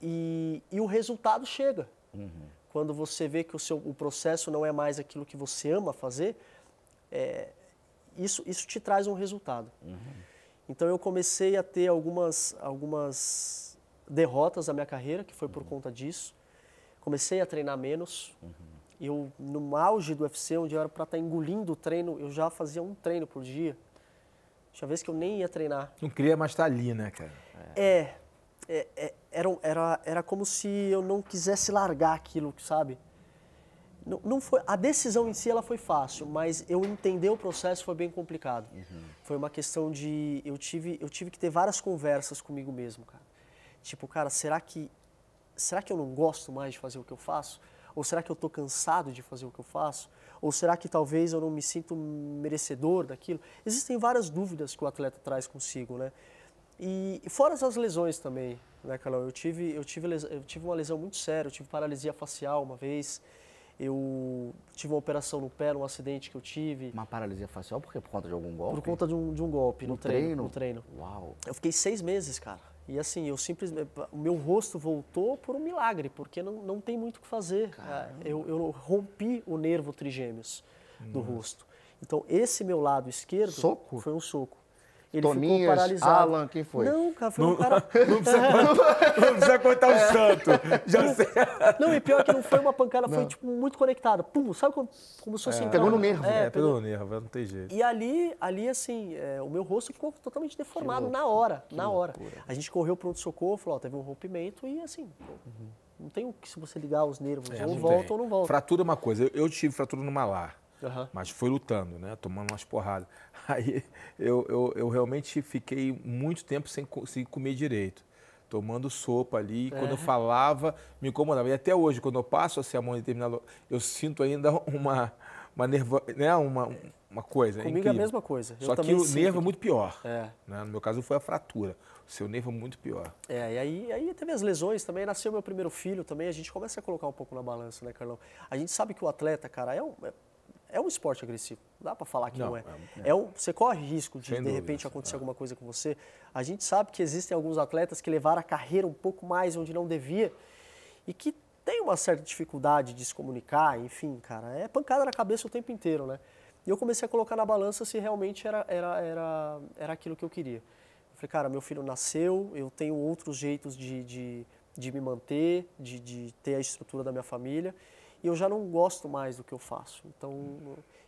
E, e o resultado chega. Uhum. Quando você vê que o seu o processo não é mais aquilo que você ama fazer, é, isso, isso te traz um resultado. Uhum. Então eu comecei a ter algumas, algumas derrotas na minha carreira, que foi por uhum. conta disso. Comecei a treinar menos uhum. Eu, no auge do UFC, onde eu era para estar tá engolindo o treino, eu já fazia um treino por dia. Tinha vez que eu nem ia treinar. Não queria mais estar tá ali, né, cara? É. é, é era, era, era como se eu não quisesse largar aquilo, sabe? Não, não foi, a decisão em si ela foi fácil, mas eu entender o processo foi bem complicado. Uhum. Foi uma questão de eu tive, eu tive que ter várias conversas comigo mesmo, cara. Tipo, cara, será que será que eu não gosto mais de fazer o que eu faço? Ou será que eu estou cansado de fazer o que eu faço? Ou será que talvez eu não me sinto merecedor daquilo? Existem várias dúvidas que o atleta traz consigo, né? E fora as lesões também, né, Carol? Eu tive, eu tive, eu tive uma lesão muito séria, eu tive paralisia facial uma vez, eu tive uma operação no pé, um acidente que eu tive. Uma paralisia facial por quê? Por conta de algum golpe? Por conta de um, de um golpe no, no treino, treino, No treino. Uau! Eu fiquei seis meses, cara. E assim, eu simplesmente. O meu rosto voltou por um milagre, porque não, não tem muito o que fazer. Eu, eu, rompi o nervo trigêmeos Nossa. do rosto. Então, esse meu lado esquerdo soco? foi um soco. Ele Tominhas, ficou paralisado. Alan, quem foi? Não, cara, foi não, um cara. Não precisa, não precisa contar o é. santo. Já sei. Não, e pior que não foi uma pancada, foi tipo, muito conectada. Pum, sabe como, como se fosse. É, assim, pegou no nervo. É, é pegou no nervo, não tem jeito. E ali, ali assim, é, o meu rosto ficou totalmente deformado na hora. na hora. Loucura. A gente correu pro pronto-socorro, falou: ó, teve um rompimento e assim. Uhum. Não tem o que se você ligar os nervos, é, ou volta tem. ou não volta. Fratura é uma coisa. Eu, eu tive fratura no malar, uhum. mas foi lutando, né? Tomando umas porradas. Aí eu, eu, eu realmente fiquei muito tempo sem, sem comer direito tomando sopa ali. é. quando eu é. falava, me incomodava. E até hoje, quando eu passo assim, a mão em determinado eu sinto ainda uma, uma nerva, né? Uma, uma coisa. Comigo incrível. é a mesma coisa. Eu Só que o nervo é que... é muito pior. É. Né? No meu caso foi a fratura. O seu nervo é muito pior. É, e aí, aí teve as lesões também. Nasceu meu primeiro filho também. A gente começa a colocar um pouco na balança, né, Carlão? A gente sabe que o atleta, cara, é um. É é um esporte agressivo. Não dá para falar que não, não é. é. É, é. um, você corre risco de, Sem de repente, acontecer é. alguma coisa com você. A gente sabe que existem alguns atletas que levaram a carreira um pouco mais onde não devia e que tem uma certa dificuldade de se comunicar, enfim, cara. É pancada na cabeça o tempo inteiro, né? E eu comecei a colocar na balança se realmente era, era, era, era aquilo que eu queria. Eu falei, cara, meu filho nasceu, eu tenho outros jeitos de, de, de me manter, de, de ter a estrutura da minha família e eu já não gosto mais do que eu faço. Então,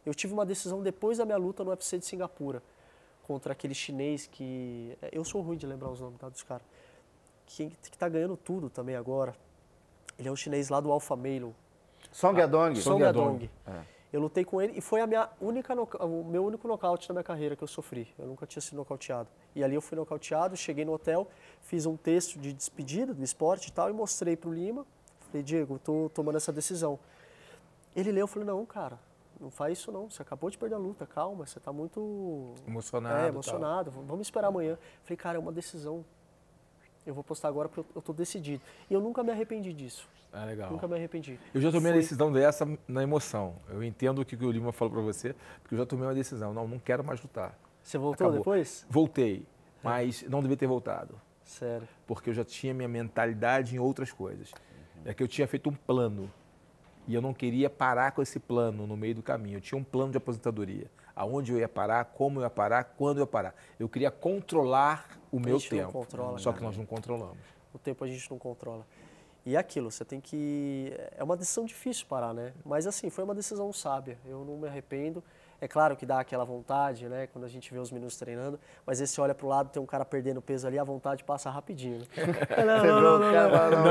eu tive uma decisão depois da minha luta no UFC de Singapura contra aquele chinês que é, eu sou ruim de lembrar os nomes tá, dos caras, que está ganhando tudo também agora. Ele é um chinês lá do Alpha Melo. Ah, Song Yadong. Ah, Song Yadong. É. Eu lutei com ele e foi a minha única o meu único nocaute na minha carreira que eu sofri. Eu nunca tinha sido nocauteado. E ali eu fui nocauteado, cheguei no hotel, fiz um texto de despedida do esporte e tal e mostrei para o Lima. Falei, Diego, tô tomando essa decisão. Ele leu, eu falei, não, cara, não faz isso não. Você acabou de perder a luta, calma, você está muito... Emocionado. É, emocionado, tal. vamos esperar amanhã. Falei, cara, é uma decisão. Eu vou postar agora porque eu estou decidido. E eu nunca me arrependi disso. Ah, legal. Nunca me arrependi. Eu já tomei Foi... a decisão dessa na emoção. Eu entendo o que o Lima falou para você, porque eu já tomei uma decisão. Não, não quero mais lutar. Você voltou Acabou. depois? Voltei, mas não devia ter voltado. Sério. Porque eu já tinha minha mentalidade em outras coisas é que eu tinha feito um plano e eu não queria parar com esse plano no meio do caminho. Eu tinha um plano de aposentadoria, aonde eu ia parar, como eu ia parar, quando eu ia parar. Eu queria controlar o meu tempo. Controla, só cara. que né? nós não controlamos. O tempo a gente não controla. E é aquilo, você tem que é uma decisão difícil parar, né? Mas assim, foi uma decisão sábia. Eu não me arrependo. É claro que dá aquela vontade, né? Quando a gente vê os meninos treinando, mas você olha pro lado, tem um cara perdendo peso ali, a vontade passa rapidinho. Né? não, não, não, tá não,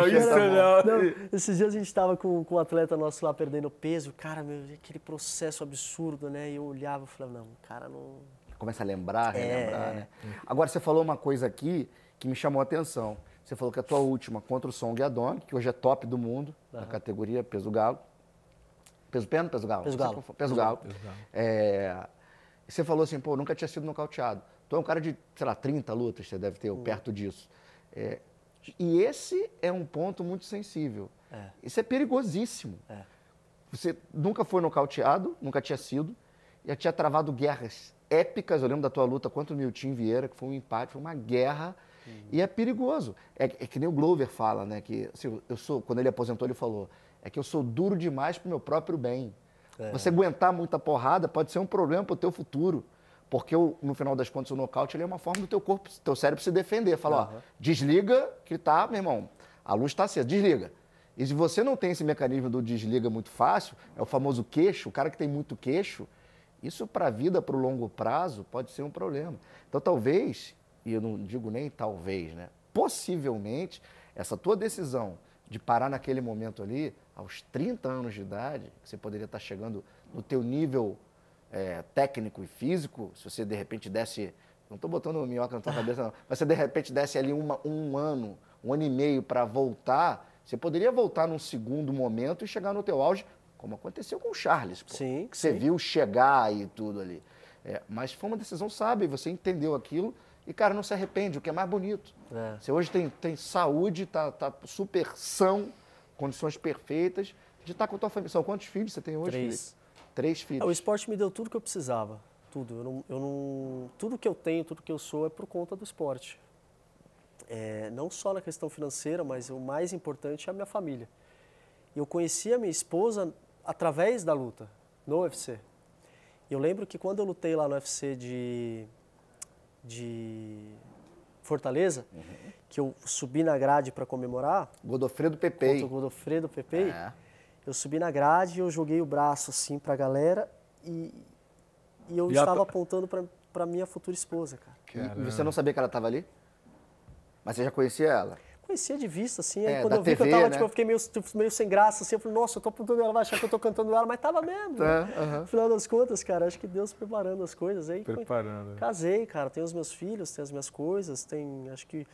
não. Esses dias a gente estava com, com um atleta nosso lá perdendo peso, cara, meu, aquele processo absurdo, né? E eu olhava e falava, não, cara não. Começa a lembrar, relembrar, é. né? Agora você falou uma coisa aqui que me chamou a atenção. Você falou que a tua última contra o Song Yadong, que hoje é top do mundo, na categoria peso galo, Peso pena peso galo? Peso galo. Peso galo. Peso galo. É, você falou assim, pô, nunca tinha sido nocauteado. Tu então, é um cara de, sei lá, 30 lutas, você deve ter, hum. perto disso. É, e esse é um ponto muito sensível. É. Isso é perigosíssimo. É. Você nunca foi nocauteado, nunca tinha sido, já tinha travado guerras épicas. Eu lembro da tua luta contra o Milton Vieira, que foi um empate, foi uma guerra. Uhum. E é perigoso. É, é, que nem o Glover fala, né? Que assim, eu sou, quando ele aposentou, ele falou: é que eu sou duro demais para o meu próprio bem. É. Você aguentar muita porrada pode ser um problema para o teu futuro. Porque eu, no final das contas, o nocaute é uma forma do teu corpo, teu cérebro se defender. Fala, uhum. ó, desliga que tá, meu irmão, a luz está acesa, desliga. E se você não tem esse mecanismo do desliga muito fácil, é o famoso queixo, o cara que tem muito queixo, isso para a vida, para o longo prazo, pode ser um problema. Então, talvez, e eu não digo nem talvez, né? Possivelmente, essa tua decisão de parar naquele momento ali, aos 30 anos de idade, você poderia estar chegando no teu nível é, técnico e físico, se você de repente desse, não estou botando minhoca na tua cabeça não, mas se de repente desse ali uma, um ano, um ano e meio para voltar, você poderia voltar num segundo momento e chegar no teu auge, como aconteceu com o Charles, pô, sim, que você sim. viu chegar e tudo ali. É, mas foi uma decisão sábia, você entendeu aquilo, e, cara, não se arrepende, o que é mais bonito. É. Você hoje tem, tem saúde, tá, tá super são, condições perfeitas de estar tá com a tua família. São quantos filhos você tem hoje, Três. Três filhos. É, o esporte me deu tudo que eu precisava. Tudo. Eu não, eu não, tudo que eu tenho, tudo que eu sou é por conta do esporte. É, não só na questão financeira, mas o mais importante é a minha família. Eu conheci a minha esposa através da luta, no UFC. Eu lembro que quando eu lutei lá no UFC de de Fortaleza, uhum. que eu subi na grade para comemorar. Godofredo Pepei. Contra o Godofredo Pepei. É. Eu subi na grade, e eu joguei o braço assim para a galera e, e eu e estava a... apontando para minha futura esposa, cara. Caramba. você não sabia que ela estava ali? Mas você já conhecia ela? conhecia de vista, assim. É, quando eu vi TV, que eu tava, né? tipo, eu fiquei meio, meio sem graça, assim. Eu falei, nossa, eu tô apontando ela, vai achar que eu tô cantando ela, mas tava mesmo. Tá, né? uh Final das contas, cara, acho que Deus preparando as coisas. Aí, preparando. Casei, cara, tenho os meus filhos, tenho as minhas coisas, tem. Acho que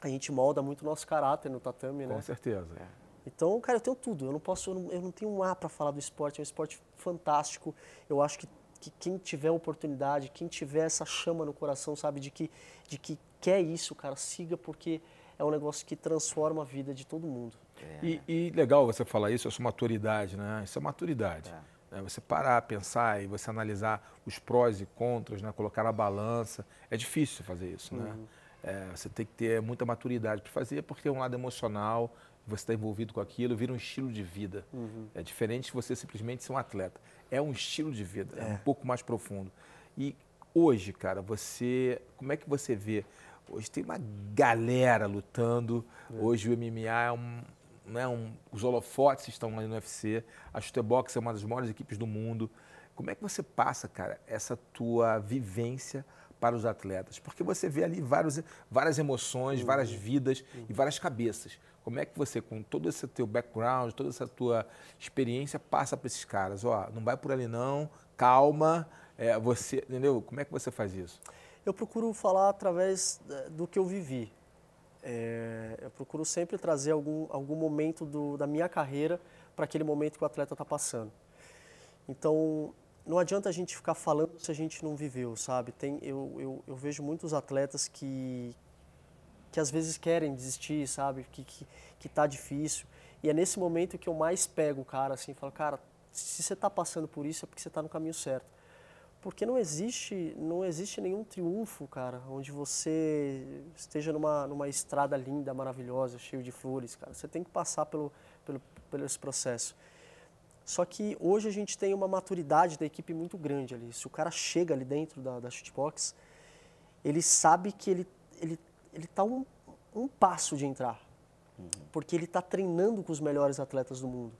a gente molda muito o nosso caráter no tatame, né? Com certeza. É. Então, cara, eu tenho tudo. Eu não posso, eu não, eu não tenho um A para falar do esporte. É um esporte fantástico. Eu acho que, que quem tiver oportunidade, quem tiver essa chama no coração, sabe, de que, de que quer isso, cara, siga porque é um negócio que transforma a vida de todo mundo. É. E, e, legal você falar isso, isso é maturidade, né? Isso é maturidade. É. é. Você parar, pensar e você analisar os prós e contras, né? colocar a balança. É difícil fazer isso, né? uhum. né? É, você tem que ter muita maturidade para fazer, porque é um lado emocional, você está envolvido com aquilo, vira um estilo de vida. Uhum. É diferente de você simplesmente ser um atleta. É um estilo de vida, é, é um pouco mais profundo. E hoje, cara, você, como é que você vê Hoje tem uma galera lutando. É. Hoje o MMA é um, né, um, os holofotes estão ali no UFC. A Shooterbox é uma das maiores equipes do mundo. Como é que você passa, cara, essa tua vivência para os atletas? Porque você vê ali vários, várias emoções, uhum. várias vidas uhum. e várias cabeças. Como é que você, com todo esse teu background, toda essa tua experiência, passa para esses caras? Ó, não vai por ali não, calma, é, você, entendeu? Como é que você faz isso? Eu procuro falar através eh, do que eu vivi. É, eu procuro sempre trazer algum, algum momento do, da minha carreira para aquele momento que o atleta está passando. Então, não adianta a gente ficar falando se a gente não viveu, sabe? Tem, eu, eu, eu vejo muitos atletas que, que às vezes querem desistir, sabe? Que, que, que tá difícil. E é nesse momento que eu mais pego o cara, assim, falo, cara, se você está passando por isso é porque você está no caminho certo porque não existe, não existe nenhum triunfo, cara, onde você esteja numa, numa estrada linda, maravilhosa, cheio de flores, cara. Você tem que passar pelo, pelo, pelo esse processo. Só que hoje a gente tem uma maturidade da equipe muito grande ali. Se o cara chega ali dentro da, da shootbox, ele sabe que ele ele ele tá um, um passo de entrar, uhum. porque ele está treinando com os melhores atletas do mundo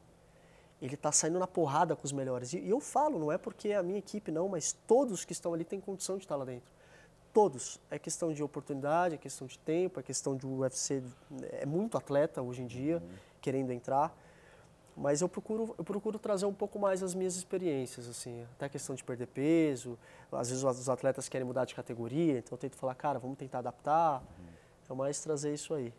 ele está saindo na porrada com os melhores. E, eu falo, não é porque é a minha equipe, não, mas todos que estão ali têm condição de estar lá dentro. Todos. É questão de oportunidade, é questão de tempo, é questão de UFC. É muito atleta hoje em dia uhum. querendo entrar. Mas eu procuro, eu procuro trazer um pouco mais as minhas experiências, assim. Até a questão de perder peso. Às vezes os atletas querem mudar de categoria, então eu tento falar, cara, vamos tentar adaptar. Uhum. É mais trazer isso aí.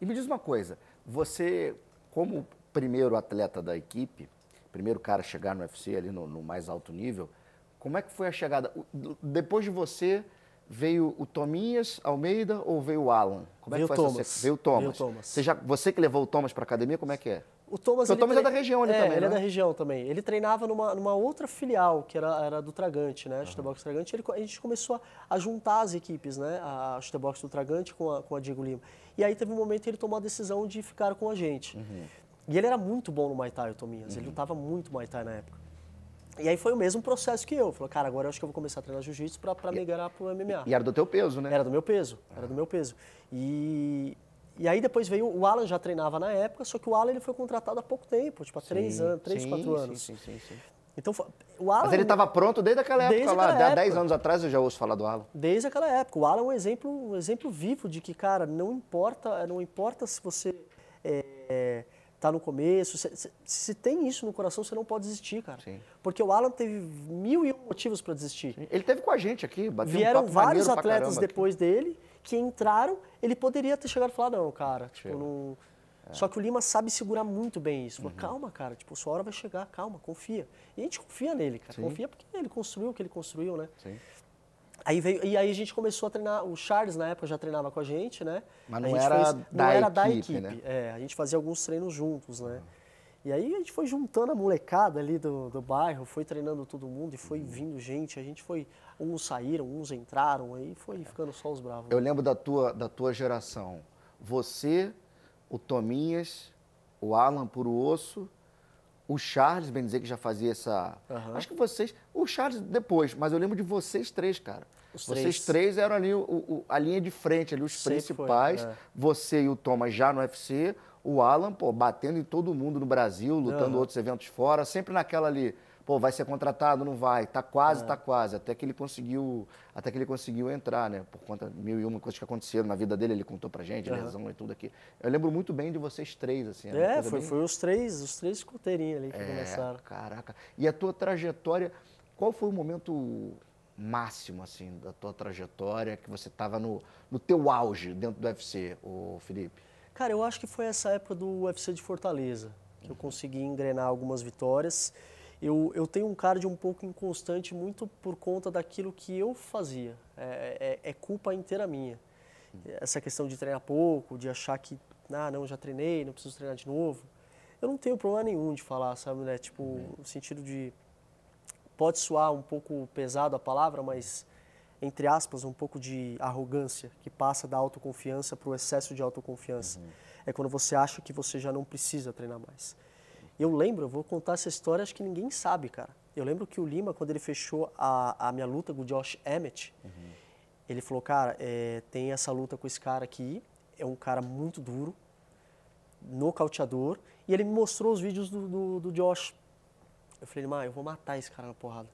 E me diz uma coisa, você, como primeiro atleta da equipe, primeiro cara a chegar no UFC ali no, no mais alto nível, como é que foi a chegada? Depois de você, veio o Tominhas Almeida ou veio o Alan? Como veio é que foi Thomas. Veio o Thomas. Veio Thomas. Você, já, você que levou o Thomas para academia, como é que é? O Thomas, o Thomas é tre... é da região ali é, também, ele é né? é da região também. Ele treinava numa, numa outra filial, que era, era do Tragante, né? Uhum. Chutebox Tragante. Ele, a gente começou a, a, juntar as equipes, né? A Chutebox do Tragante com a, com a Diego Lima. E aí teve um momento que ele tomou a decisão de ficar com a gente. Uhum. E ele era muito bom no Muay Thai, o Tominhas. Uhum. Ele lutava muito Muay Thai na época. E aí foi o mesmo processo que eu. Falou, cara, agora eu acho que eu vou começar a treinar jiu-jitsu pra, pra e, migrar pro MMA. E era do teu peso, né? Era do meu peso, ah. era do meu peso. E, e aí depois veio, o Alan já treinava na época, só que o Alan ele foi contratado há pouco tempo, tipo há sim, três anos, três, sim, quatro anos. Sim, sim, sim. Então, o Alan... Mas ele estava pronto desde aquela época desde lá, aquela época. há dez anos atrás eu já ouço falar do Alan. Desde aquela época. O Alan é um exemplo, um exemplo vivo de que, cara, não importa, não importa se você... É, tá no começo. Se, se, tem isso no coração, você não pode desistir, cara. Sim. Porque o Alan teve mil e um motivos para desistir. Sim. Ele teve com a gente aqui, bateu Vieram um vários atletas depois aqui. dele que entraram, ele poderia ter chegado e falar, não, cara, tipo, não... É. Só que o Lima sabe segurar muito bem isso. Uhum. Calma, cara, tipo, sua hora vai chegar, calma, confia. E a gente confia nele, cara. Sim. Confia porque ele construiu o que ele construiu, né? Sim. Aí veio, e aí a gente começou a treinar, o Charles na época já treinava com a gente, né? Mas não, era, fez, da não era, da equipe, né? É, a gente fazia alguns treinos juntos, né? Uhum. E aí a gente foi juntando a molecada ali do, do bairro, foi treinando todo mundo e foi uhum. vindo gente, a gente foi, uns saíram, uns entraram, aí foi é. ficando só os bravos. Eu lembro da tua, da tua geração, você, o Tominhas, o Alan por o osso o Charles, bem dizer, que já fazia essa. Uhum. Acho que vocês. O Charles depois, mas eu lembro de vocês três, cara. Os vocês três. três eram ali o, o, a linha de frente, ali os Sempre principais. Foi, é. Você e o Thomas já no UFC. O Alan, pô, batendo em todo mundo no Brasil, lutando uhum. outros eventos fora, sempre naquela ali pô, vai ser contratado, não vai, tá quase, é. tá quase, até que ele conseguiu, até que ele conseguiu entrar, né, por conta de mil e uma coisas que aconteceram na vida dele, ele contou pra gente, uhum. lesão e tudo aqui. Eu lembro muito bem de vocês três, assim. É, foi, bem... foi os três, os três escuteirinhos ali que é, começaram. caraca. E a tua trajetória, qual foi o momento máximo, assim, da tua trajetória, que você tava no, no teu auge dentro do UFC, o Felipe? Cara, eu acho que foi essa época do UFC de Fortaleza, que uhum. eu consegui engrenar algumas vitórias eu, eu tenho um cardio um pouco inconstante muito por conta daquilo que eu fazia. É, é, é culpa inteira minha. Essa questão de treinar pouco, de achar que, ah, não, já treinei, não preciso treinar de novo. Eu não tenho problema nenhum de falar, sabe, né? Tipo, uhum. no sentido de. Pode soar um pouco pesado a palavra, mas, entre aspas, um pouco de arrogância que passa da autoconfiança para o excesso de autoconfiança. Uhum. É quando você acha que você já não precisa treinar mais. Eu lembro, eu vou contar essa história, acho que ninguém sabe, cara. Eu lembro que o Lima, quando ele fechou a, a minha luta com o Josh Emmett, uhum. ele falou, cara, é, tem essa luta com esse cara aqui, é um cara muito duro, nocauteador, e ele me mostrou os vídeos do, do, do Josh. Eu falei, Lima, eu vou matar esse cara na porrada.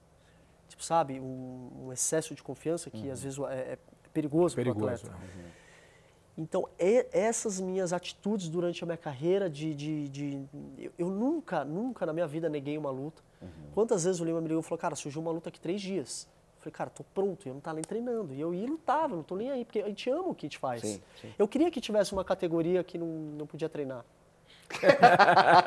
Tipo, sabe, um, um excesso de confiança que uhum. às vezes é, é perigoso, é perigoso para o atleta. Uhum. Então, essas minhas atitudes durante a minha carreira de, de, de... eu nunca, nunca na minha vida neguei uma luta. Uhum. Quantas vezes o Lima me ligou e falou, cara, surgiu uma luta aqui três dias. Eu falei, cara, tô pronto, eu não tava tá nem treinando. E eu ia e lutava, não tô nem aí, porque a gente ama o que a gente faz. Sim, sim. Eu queria que tivesse uma categoria que não, não podia treinar.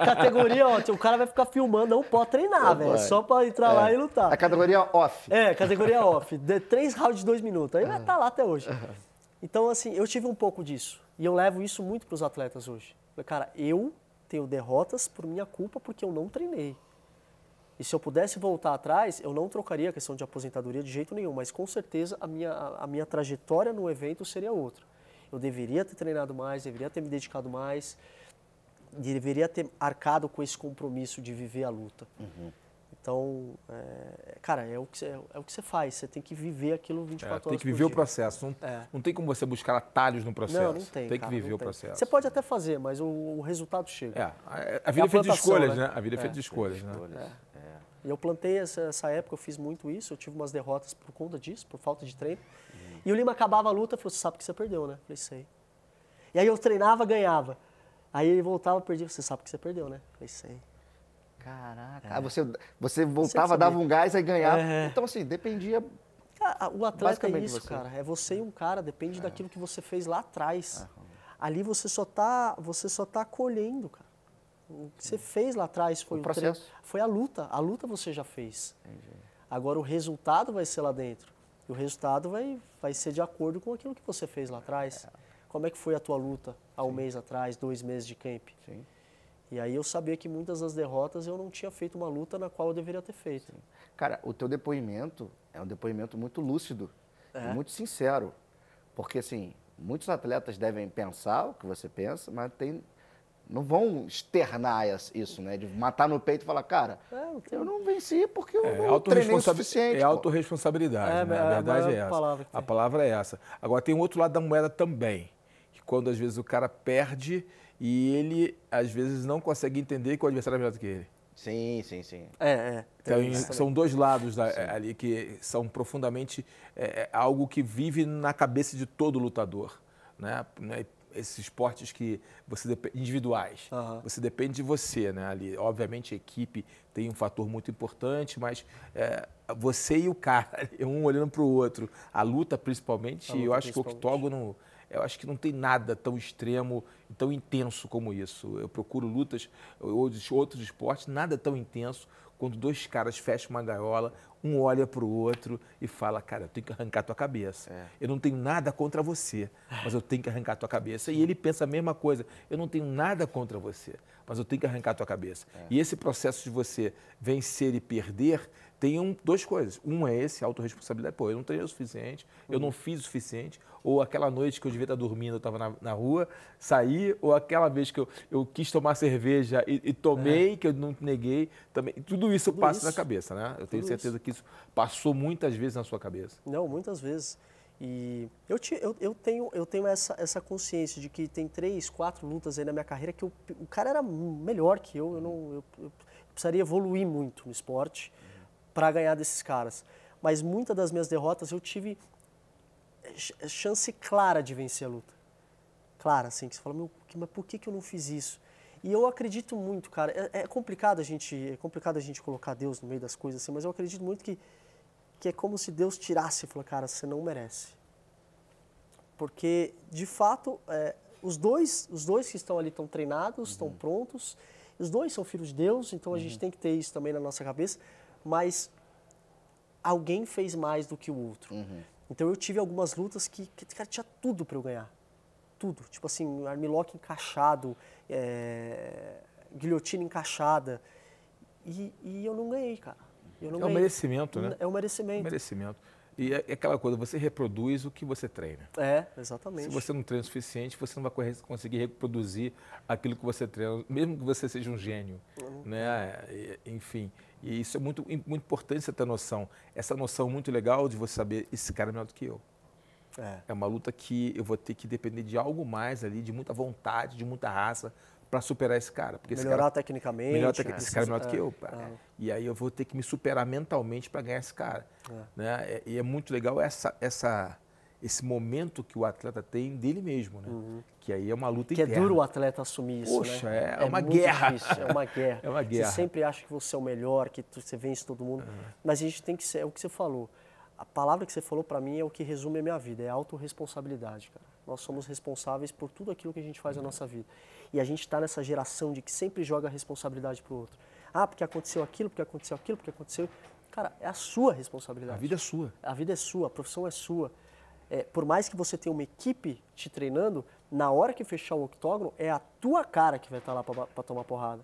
categoria, ó, o cara vai ficar filmando, não pode treinar, oh, velho. Só pra entrar é. lá e lutar. A categoria off. É, categoria off. De três rounds de dois minutos. Aí vai estar é. tá lá até hoje. Então, assim, eu tive um pouco disso. E eu levo isso muito para os atletas hoje. Cara, eu tenho derrotas por minha culpa porque eu não treinei. E se eu pudesse voltar atrás, eu não trocaria a questão de aposentadoria de jeito nenhum, mas com certeza a minha, a minha trajetória no evento seria outra. Eu deveria ter treinado mais, deveria ter me dedicado mais, deveria ter arcado com esse compromisso de viver a luta. Uhum. Então, é, cara, é o, que você, é o que você faz, você tem que viver aquilo 24 é, horas. Tem que viver o processo. Não, é. não tem como você buscar atalhos no processo. Não, não tem. Tem cara, que viver o tem. processo. Você pode até fazer, mas o, o resultado chega. É. A, a é vida é, feita de escolhas, né? né? A vida é, feita de é, escolhas, né? É. E eu plantei essa, essa, época, eu fiz muito isso, eu tive umas derrotas por conta disso, por falta de treino. Hum. E o Lima acabava a luta e falou: você sabe que você perdeu, né? Eu falei, sei. E aí eu treinava, ganhava. Aí ele voltava, perdia, você sabe que você perdeu, né? Eu falei, sei. Caraca. Ah, você, você voltava, dava um gás, aí ganhava. É. Então, assim, dependia. Ah, ah, o atleta é isso, cara. É você e um cara, depende é. daquilo que você fez lá atrás. Ali você só tá, você só tá colhendo, cara. O que você fez lá atrás foi o processo. Tre... foi a luta. A luta você já fez. Entendi. Agora o resultado vai ser lá dentro. E o resultado vai, vai ser de acordo com aquilo que você fez lá atrás. É. Como é que foi a tua luta há um mês atrás, dois meses de camp? Sim. E aí eu sabia que muitas das derrotas eu não tinha feito uma luta na qual eu deveria ter feito. Sim. Cara, o teu depoimento é um depoimento muito lúcido, é. muito sincero. Porque, assim, muitos atletas devem pensar o que você pensa, mas tem, não vão externar isso, né? De matar no peito e falar, cara, é, eu não venci porque eu é, não treinei o suficiente. É autorresponsabilidade, é, né? A é, verdade é, é essa. Palavra a palavra é essa. Agora, tem um outro lado da moeda também, que quando às vezes o cara perde e ele às vezes não consegue entender que o adversário é melhor do que ele. Sim, sim, sim. É, é. Então, é são dois lados da, né, ali que são profundamente é, é, algo que vive na cabeça de todo lutador, né? né esses esportes que você depende, individuais, você depende de você, né? Ali, obviamente a equipe tem um fator muito importante, mas é, você e o cara, um olhando para o outro, a luta principalmente, a luta eu acho que o octógono eu acho que não tem nada tão extremo e tão intenso como isso. Eu procuro lutas, outros, outros esportes, nada tão intenso quando dois caras fecham uma gaiola, um olha para o outro e fala, cara, eu tenho que arrancar tua cabeça. É. Eu não tenho nada contra você, mas eu tenho que arrancar tua cabeça. E ele pensa a mesma coisa, eu não tenho nada contra você, mas eu tenho que arrancar tua cabeça. É. E esse processo de você vencer e perder tem um, duas coisas. Uma é esse, autorresponsabilidade. Pô, eu não treinei o suficiente, eu não uhum. fiz o suficiente. Ou aquela noite que eu devia estar dormindo, eu estava na, na, rua, saí. Ou aquela vez que eu, eu quis tomar cerveja e, e tomei, é. que eu não neguei. também Tudo isso tudo passa isso. na cabeça, né? Eu tudo tenho certeza isso. que isso passou muitas vezes na sua cabeça. Não, muitas vezes. E eu, te, eu, eu tenho, eu tenho essa, essa consciência de que tem três, quatro lutas aí na minha carreira que eu, o cara era melhor que eu, eu, não, eu, eu precisaria evoluir muito no esporte para ganhar desses caras. Mas muitas das minhas derrotas eu tive chance clara de vencer a luta. Clara, assim, que você fala, meu, mas por que, que eu não fiz isso? E eu acredito muito, cara, é, é, complicado a gente, é complicado a gente colocar Deus no meio das coisas assim, mas eu acredito muito que que é como se Deus tirasse e falou, cara, você não merece. Porque, de fato, é, os dois, os dois que estão ali estão treinados, uhum. estão prontos. Os dois são filhos de Deus, então uhum. a gente uhum. tem que ter isso também na nossa cabeça mas alguém fez mais do que o outro. Uhum. Então eu tive algumas lutas que, que cara, tinha tudo para eu ganhar. Tudo. Tipo assim, armlock encaixado, é, guilhotina encaixada. E, e, eu não ganhei, cara. Não é ganhei. um merecimento, né? É um merecimento. merecimento. E é, é aquela coisa, você reproduz o que você treina. É, exatamente. Se você não treina o suficiente, você não vai conseguir reproduzir aquilo que você treina, mesmo que você seja um gênio, uhum. né? Enfim. E isso é muito, muito importante você ter noção. Essa noção é muito legal de você saber, esse cara é melhor do que eu. É. é uma luta que eu vou ter que depender de algo mais ali, de muita vontade, de muita raça, para superar esse cara. Porque melhorar cara, tecnicamente. melhor tec... É, esse cara é melhor do é, que eu. É. E aí eu vou ter que me superar mentalmente para ganhar esse cara. É. Né? E é muito legal essa, essa, esse momento que o atleta tem dele mesmo. Né? Uhum. Que aí é uma luta que é interna. Que é duro o atleta assumir isso, Poxa, né? é, é, é uma guerra. Difícil, é uma guerra. É uma guerra. Você sempre acha que você é o melhor, que você vence todo mundo. Mas a gente tem que ser, é o que você falou. A palavra que você falou para mim é o que resume a minha vida, é a autorresponsabilidade, cara. Nós somos responsáveis por tudo aquilo que a gente faz na nossa vida. E a gente está nessa geração de que sempre joga a responsabilidade pro outro. Ah, porque aconteceu aquilo, porque aconteceu aquilo, porque aconteceu... Cara, é a sua responsabilidade. A vida é sua. A vida é sua, a profissão é sua é, por mais que você tenha uma equipe te treinando, na hora que fechar o octógono, é a tua cara que vai estar lá para tomar porrada.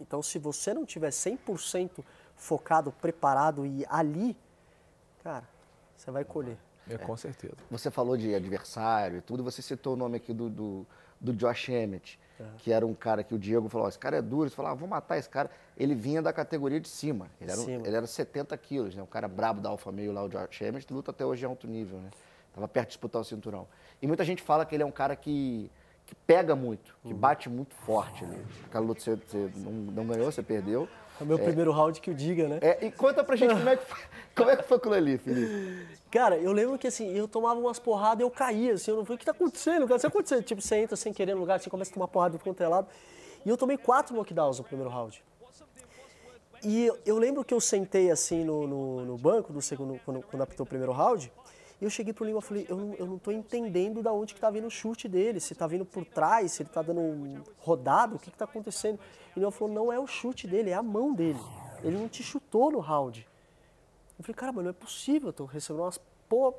Então, se você não tiver 100% focado, preparado e ali, cara, você vai colher. É, com certeza. Você falou de adversário e tudo, você citou o nome aqui do, do do Josh Emmett, uhum. que era um cara que o Diego falou, esse cara é duro, ele falou, ah, vou matar esse cara. Ele vinha da categoria de cima, ele era, cima. Ele era 70 quilos, né? um cara brabo da Alfa Meio lá, o Josh Emmett, luta até hoje em alto nível, né? Tava perto de disputar o cinturão. E muita gente fala que ele é um cara que, que pega muito, que uhum. bate muito forte. Né? Aquela luta você, você não, não ganhou, você perdeu, é o meu é. primeiro round que o diga, né? É, e conta pra gente como é que foi, como é que foi aquilo ali, Felipe. Cara, eu lembro que assim, eu tomava umas porradas e eu caía, assim, eu não falei, o que tá acontecendo, cara? tá acontecendo? Tipo, você entra sem querer no lugar, você começa a tomar porrada do lado. E eu tomei quatro knockdowns no primeiro round. E eu, lembro que eu sentei assim no, no, no banco no segundo, quando, quando apitou o primeiro round. E eu cheguei pro Lima e falei, eu não, eu não tô entendendo da onde que tá vindo o chute dele, se tá vindo por trás, se ele tá dando um rodado, o que que tá acontecendo? E o Lima falou, não é o chute dele, é a mão dele. Ele não te chutou no round. Eu falei, cara, mas não é possível, eu tô recebendo umas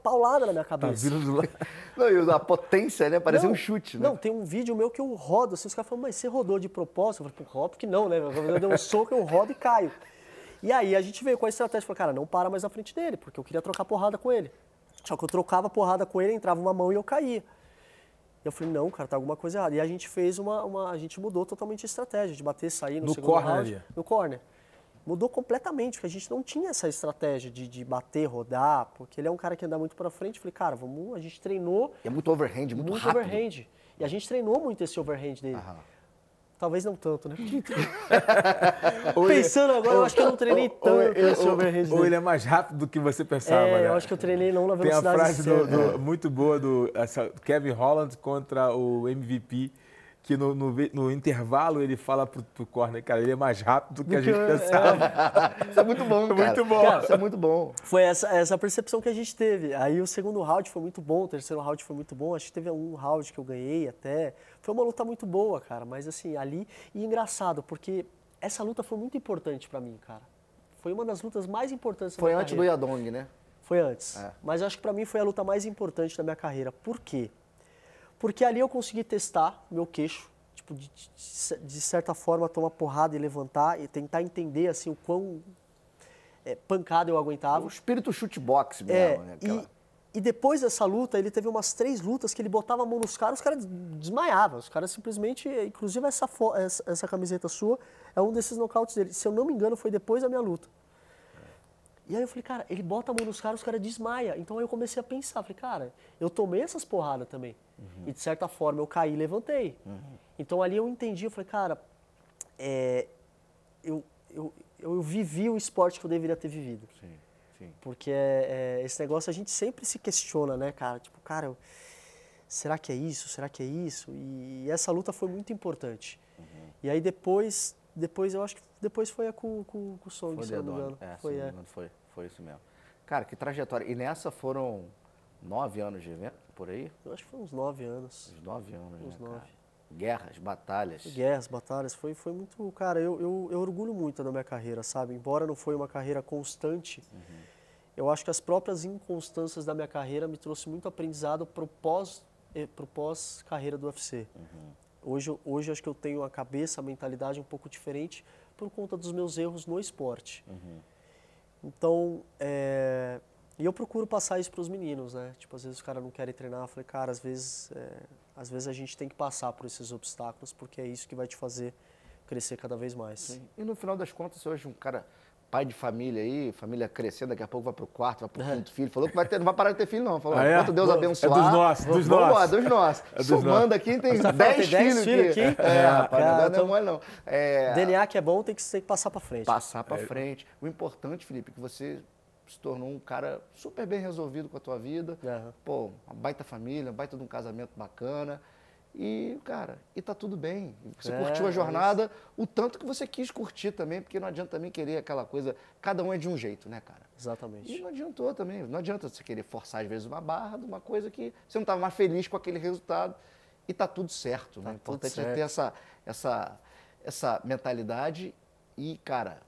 pauladas na minha tá cabeça. Tá Não, e a potência, né? Parecia um chute, né? Não, tem um vídeo meu que eu rodo, assim, os caras falam, mas você rodou de propósito? Eu falei, rodo porque não, né? Eu dei um soco, eu rodo e caio. E aí a gente veio com a estratégia, falou, cara, não para mais na frente dele, porque eu queria trocar porrada com ele. Só que eu trocava porrada com ele, entrava uma mão e eu caía. Eu falei, não, cara, tá alguma coisa errada. E a gente fez uma. uma a gente mudou totalmente a estratégia de bater, sair no, no segundo corner, round. No corner. Mudou completamente, porque a gente não tinha essa estratégia de, de bater, rodar, porque ele é um cara que anda muito para frente. Eu falei, cara, vamos. A gente treinou. E é muito overhand, muito, muito rápido. overhand. E a gente treinou muito esse overhand dele. Aham. Talvez não tanto, né? Pensando agora, eu acho que eu não treinei tanto. a região. ou ele é mais rápido do que você pensava, é, né? Eu acho que eu treinei não na velocidade Tem a frase do, do, muito boa do Kevin Holland contra o MVP que no, no, no, intervalo ele fala pro, pro corner, cara, ele é mais rápido do que a gente é. pensava. É. isso é muito bom, é cara. Muito bom. Cara, isso é muito bom. Foi essa, essa percepção que a gente teve. Aí o segundo round foi muito bom, o terceiro round foi muito bom. Acho que teve um round que eu ganhei até. Foi uma luta muito boa, cara. Mas assim, ali. E engraçado, porque essa luta foi muito importante para mim, cara. Foi uma das lutas mais importantes foi da minha carreira. Foi antes do Yadong, né? Foi antes. É. Mas acho que para mim foi a luta mais importante da minha carreira. Por quê? Porque ali eu consegui testar meu queixo, tipo, de, de, certa forma tomar porrada e levantar e tentar entender assim o quão é, pancada eu aguentava. O espírito chute box mesmo, é, né? Aquela... E, e depois dessa luta, ele teve umas três lutas que ele botava a mão nos caras, os caras desmaiavam. Os caras simplesmente. Inclusive, essa, essa, essa camiseta sua é um desses nocautes dele. Se eu não me engano, foi depois da minha luta. E aí eu falei, cara, ele bota a mão nos caras, os caras desmaia. Então aí eu comecei a pensar, falei, cara, eu tomei essas porradas também. Uhum. E de certa forma eu caí e levantei. Uhum. Então ali eu entendi, eu falei, cara, é, eu, eu, eu, vivi o esporte que eu deveria ter vivido. Sim, sim. Porque é, é esse negócio a gente sempre se questiona, né, cara? Tipo, cara, eu, será que é isso? Será que é isso? E, e essa luta foi muito importante. Uhum. E aí depois depois, eu acho que depois foi a com, com, com o Song, foi se não é, foi, é. foi, foi isso mesmo. Cara, que trajetória. E nessa foram nove anos de evento, por aí? Eu acho que foi uns nove anos. Uns nove anos, né, Uns né, nove. Cara? Guerras, batalhas. Guerras, batalhas. Foi, foi muito... Cara, eu, eu, eu, orgulho muito da minha carreira, sabe? Embora não foi uma carreira constante, uhum. eu acho que as próprias inconstâncias da minha carreira me trouxe muito aprendizado para o eh, pós-carreira pós do UFC. Uhum. Hoje, hoje acho que eu tenho a cabeça, a mentalidade um pouco diferente por conta dos meus erros no esporte. Uhum. Então, é... e eu procuro passar isso para os meninos, né? Tipo, às vezes os caras não querem treinar, eu falei, cara, às vezes, é... às vezes a gente tem que passar por esses obstáculos porque é isso que vai te fazer crescer cada vez mais. Sim. E no final das contas, hoje um cara pai de família aí, família crescendo, daqui a pouco vai pro quarto, vai pro é. quinto filho. Falou que vai ter, não vai parar de ter filho, não. Falou, ah, é? Deus abençoar. É dos nossos, dos nossos. Boa, dos nossos. É dos Somando aqui, tem 10 filhos filho aqui. aqui. É, é, rapaz, cara, não então é mole, não. É... DNA que é bom tem que, tem que passar pra frente. Passar pra é. frente. O importante, Felipe, é que você se tornou um cara super bem resolvido com a tua vida. Uhum. Pô, uma baita família, um baita de um casamento bacana. E, cara, e tá tudo bem. Você é, curtiu a é jornada, é o tanto que você quis curtir também, porque não adianta também querer aquela coisa. Cada um é de um jeito, né, cara? Exatamente. E não adiantou também. Não adianta você querer forçar, às vezes, uma barra de uma coisa que você não estava mais feliz com aquele resultado. E tá tudo certo. Né? Tá né? importante é ter essa, essa, essa mentalidade. E, cara,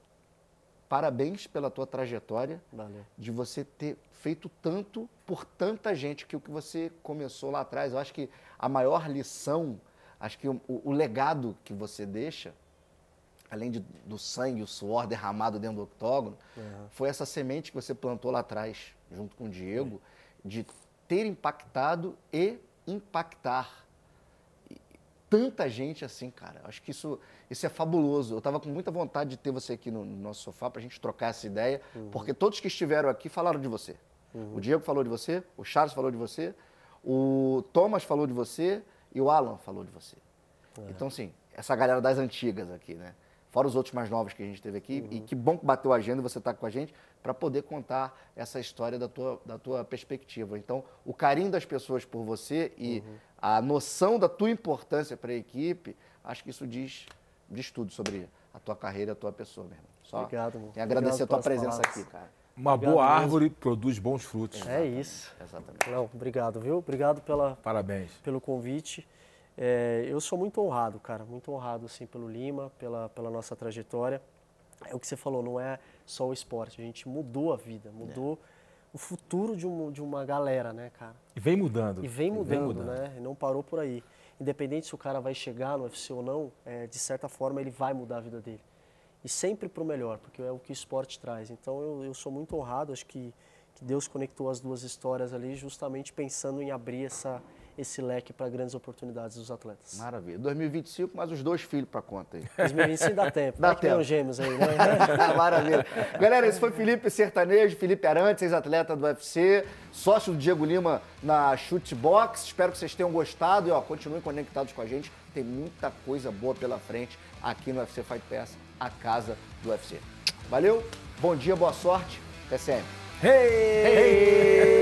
parabéns pela tua trajetória Valeu. de você ter feito tanto por tanta gente que o que você começou lá atrás. Eu acho que a maior lição, acho que o, o legado que você deixa, além de, do sangue, o suor derramado dentro do octógono, uhum. foi essa semente que você plantou lá atrás, junto com o Diego, é. de ter impactado e impactar tanta gente assim, cara. Acho que isso, isso é fabuloso. Eu tava com muita vontade de ter você aqui no, no nosso sofá pra gente trocar essa ideia, uhum. porque todos que estiveram aqui falaram de você. Uhum. O Diego falou de você, o Charles falou de você, o Thomas falou de você e o Alan falou de você. É. Então, sim, essa galera das antigas aqui, né? Fora os outros mais novos que a gente teve aqui. Uhum. E que bom que bateu a agenda e você está com a gente para poder contar essa história da tua, da tua perspectiva. Então, o carinho das pessoas por você e uhum. a noção da tua importância para a equipe, acho que isso diz, diz tudo sobre a tua carreira, a tua pessoa, meu irmão. Só Obrigado, mano. E agradecer a tua presença aqui, cara. Uma obrigado boa mesmo. árvore produz bons frutos. É isso. Exatamente. Léo, obrigado, viu? Obrigado pela, Parabéns. pelo convite. É, eu sou muito honrado, cara, muito honrado assim pelo Lima, pela, pela nossa trajetória. É o que você falou, não é só o esporte, a gente mudou a vida, mudou é. o futuro de, um, de uma galera, né, cara? E vem mudando. E vem mudando, e vem mudando. né? E não parou por aí. Independente se o cara vai chegar no UFC ou não, é, de certa forma ele vai mudar a vida dele e sempre para o melhor, porque é o que o esporte traz. Então eu, eu sou muito honrado, acho que, que, Deus conectou as duas histórias ali, justamente pensando em abrir essa, esse leque para grandes oportunidades dos atletas. Maravilha. 2025, mais os dois filhos para conta aí. 2025 dá tempo. Dá né? tempo. gêmeos aí, né? Maravilha. Galera, esse foi Felipe Sertanejo, Felipe Arantes, ex-atleta do UFC, sócio do Diego Lima na Shootbox. Espero que vocês tenham gostado e ó, continuem conectados com a gente. Tem muita coisa boa pela frente aqui no UFC Fight Pass a casa do UFC. Valeu, bom dia, boa sorte, até sempre. Hey! hey!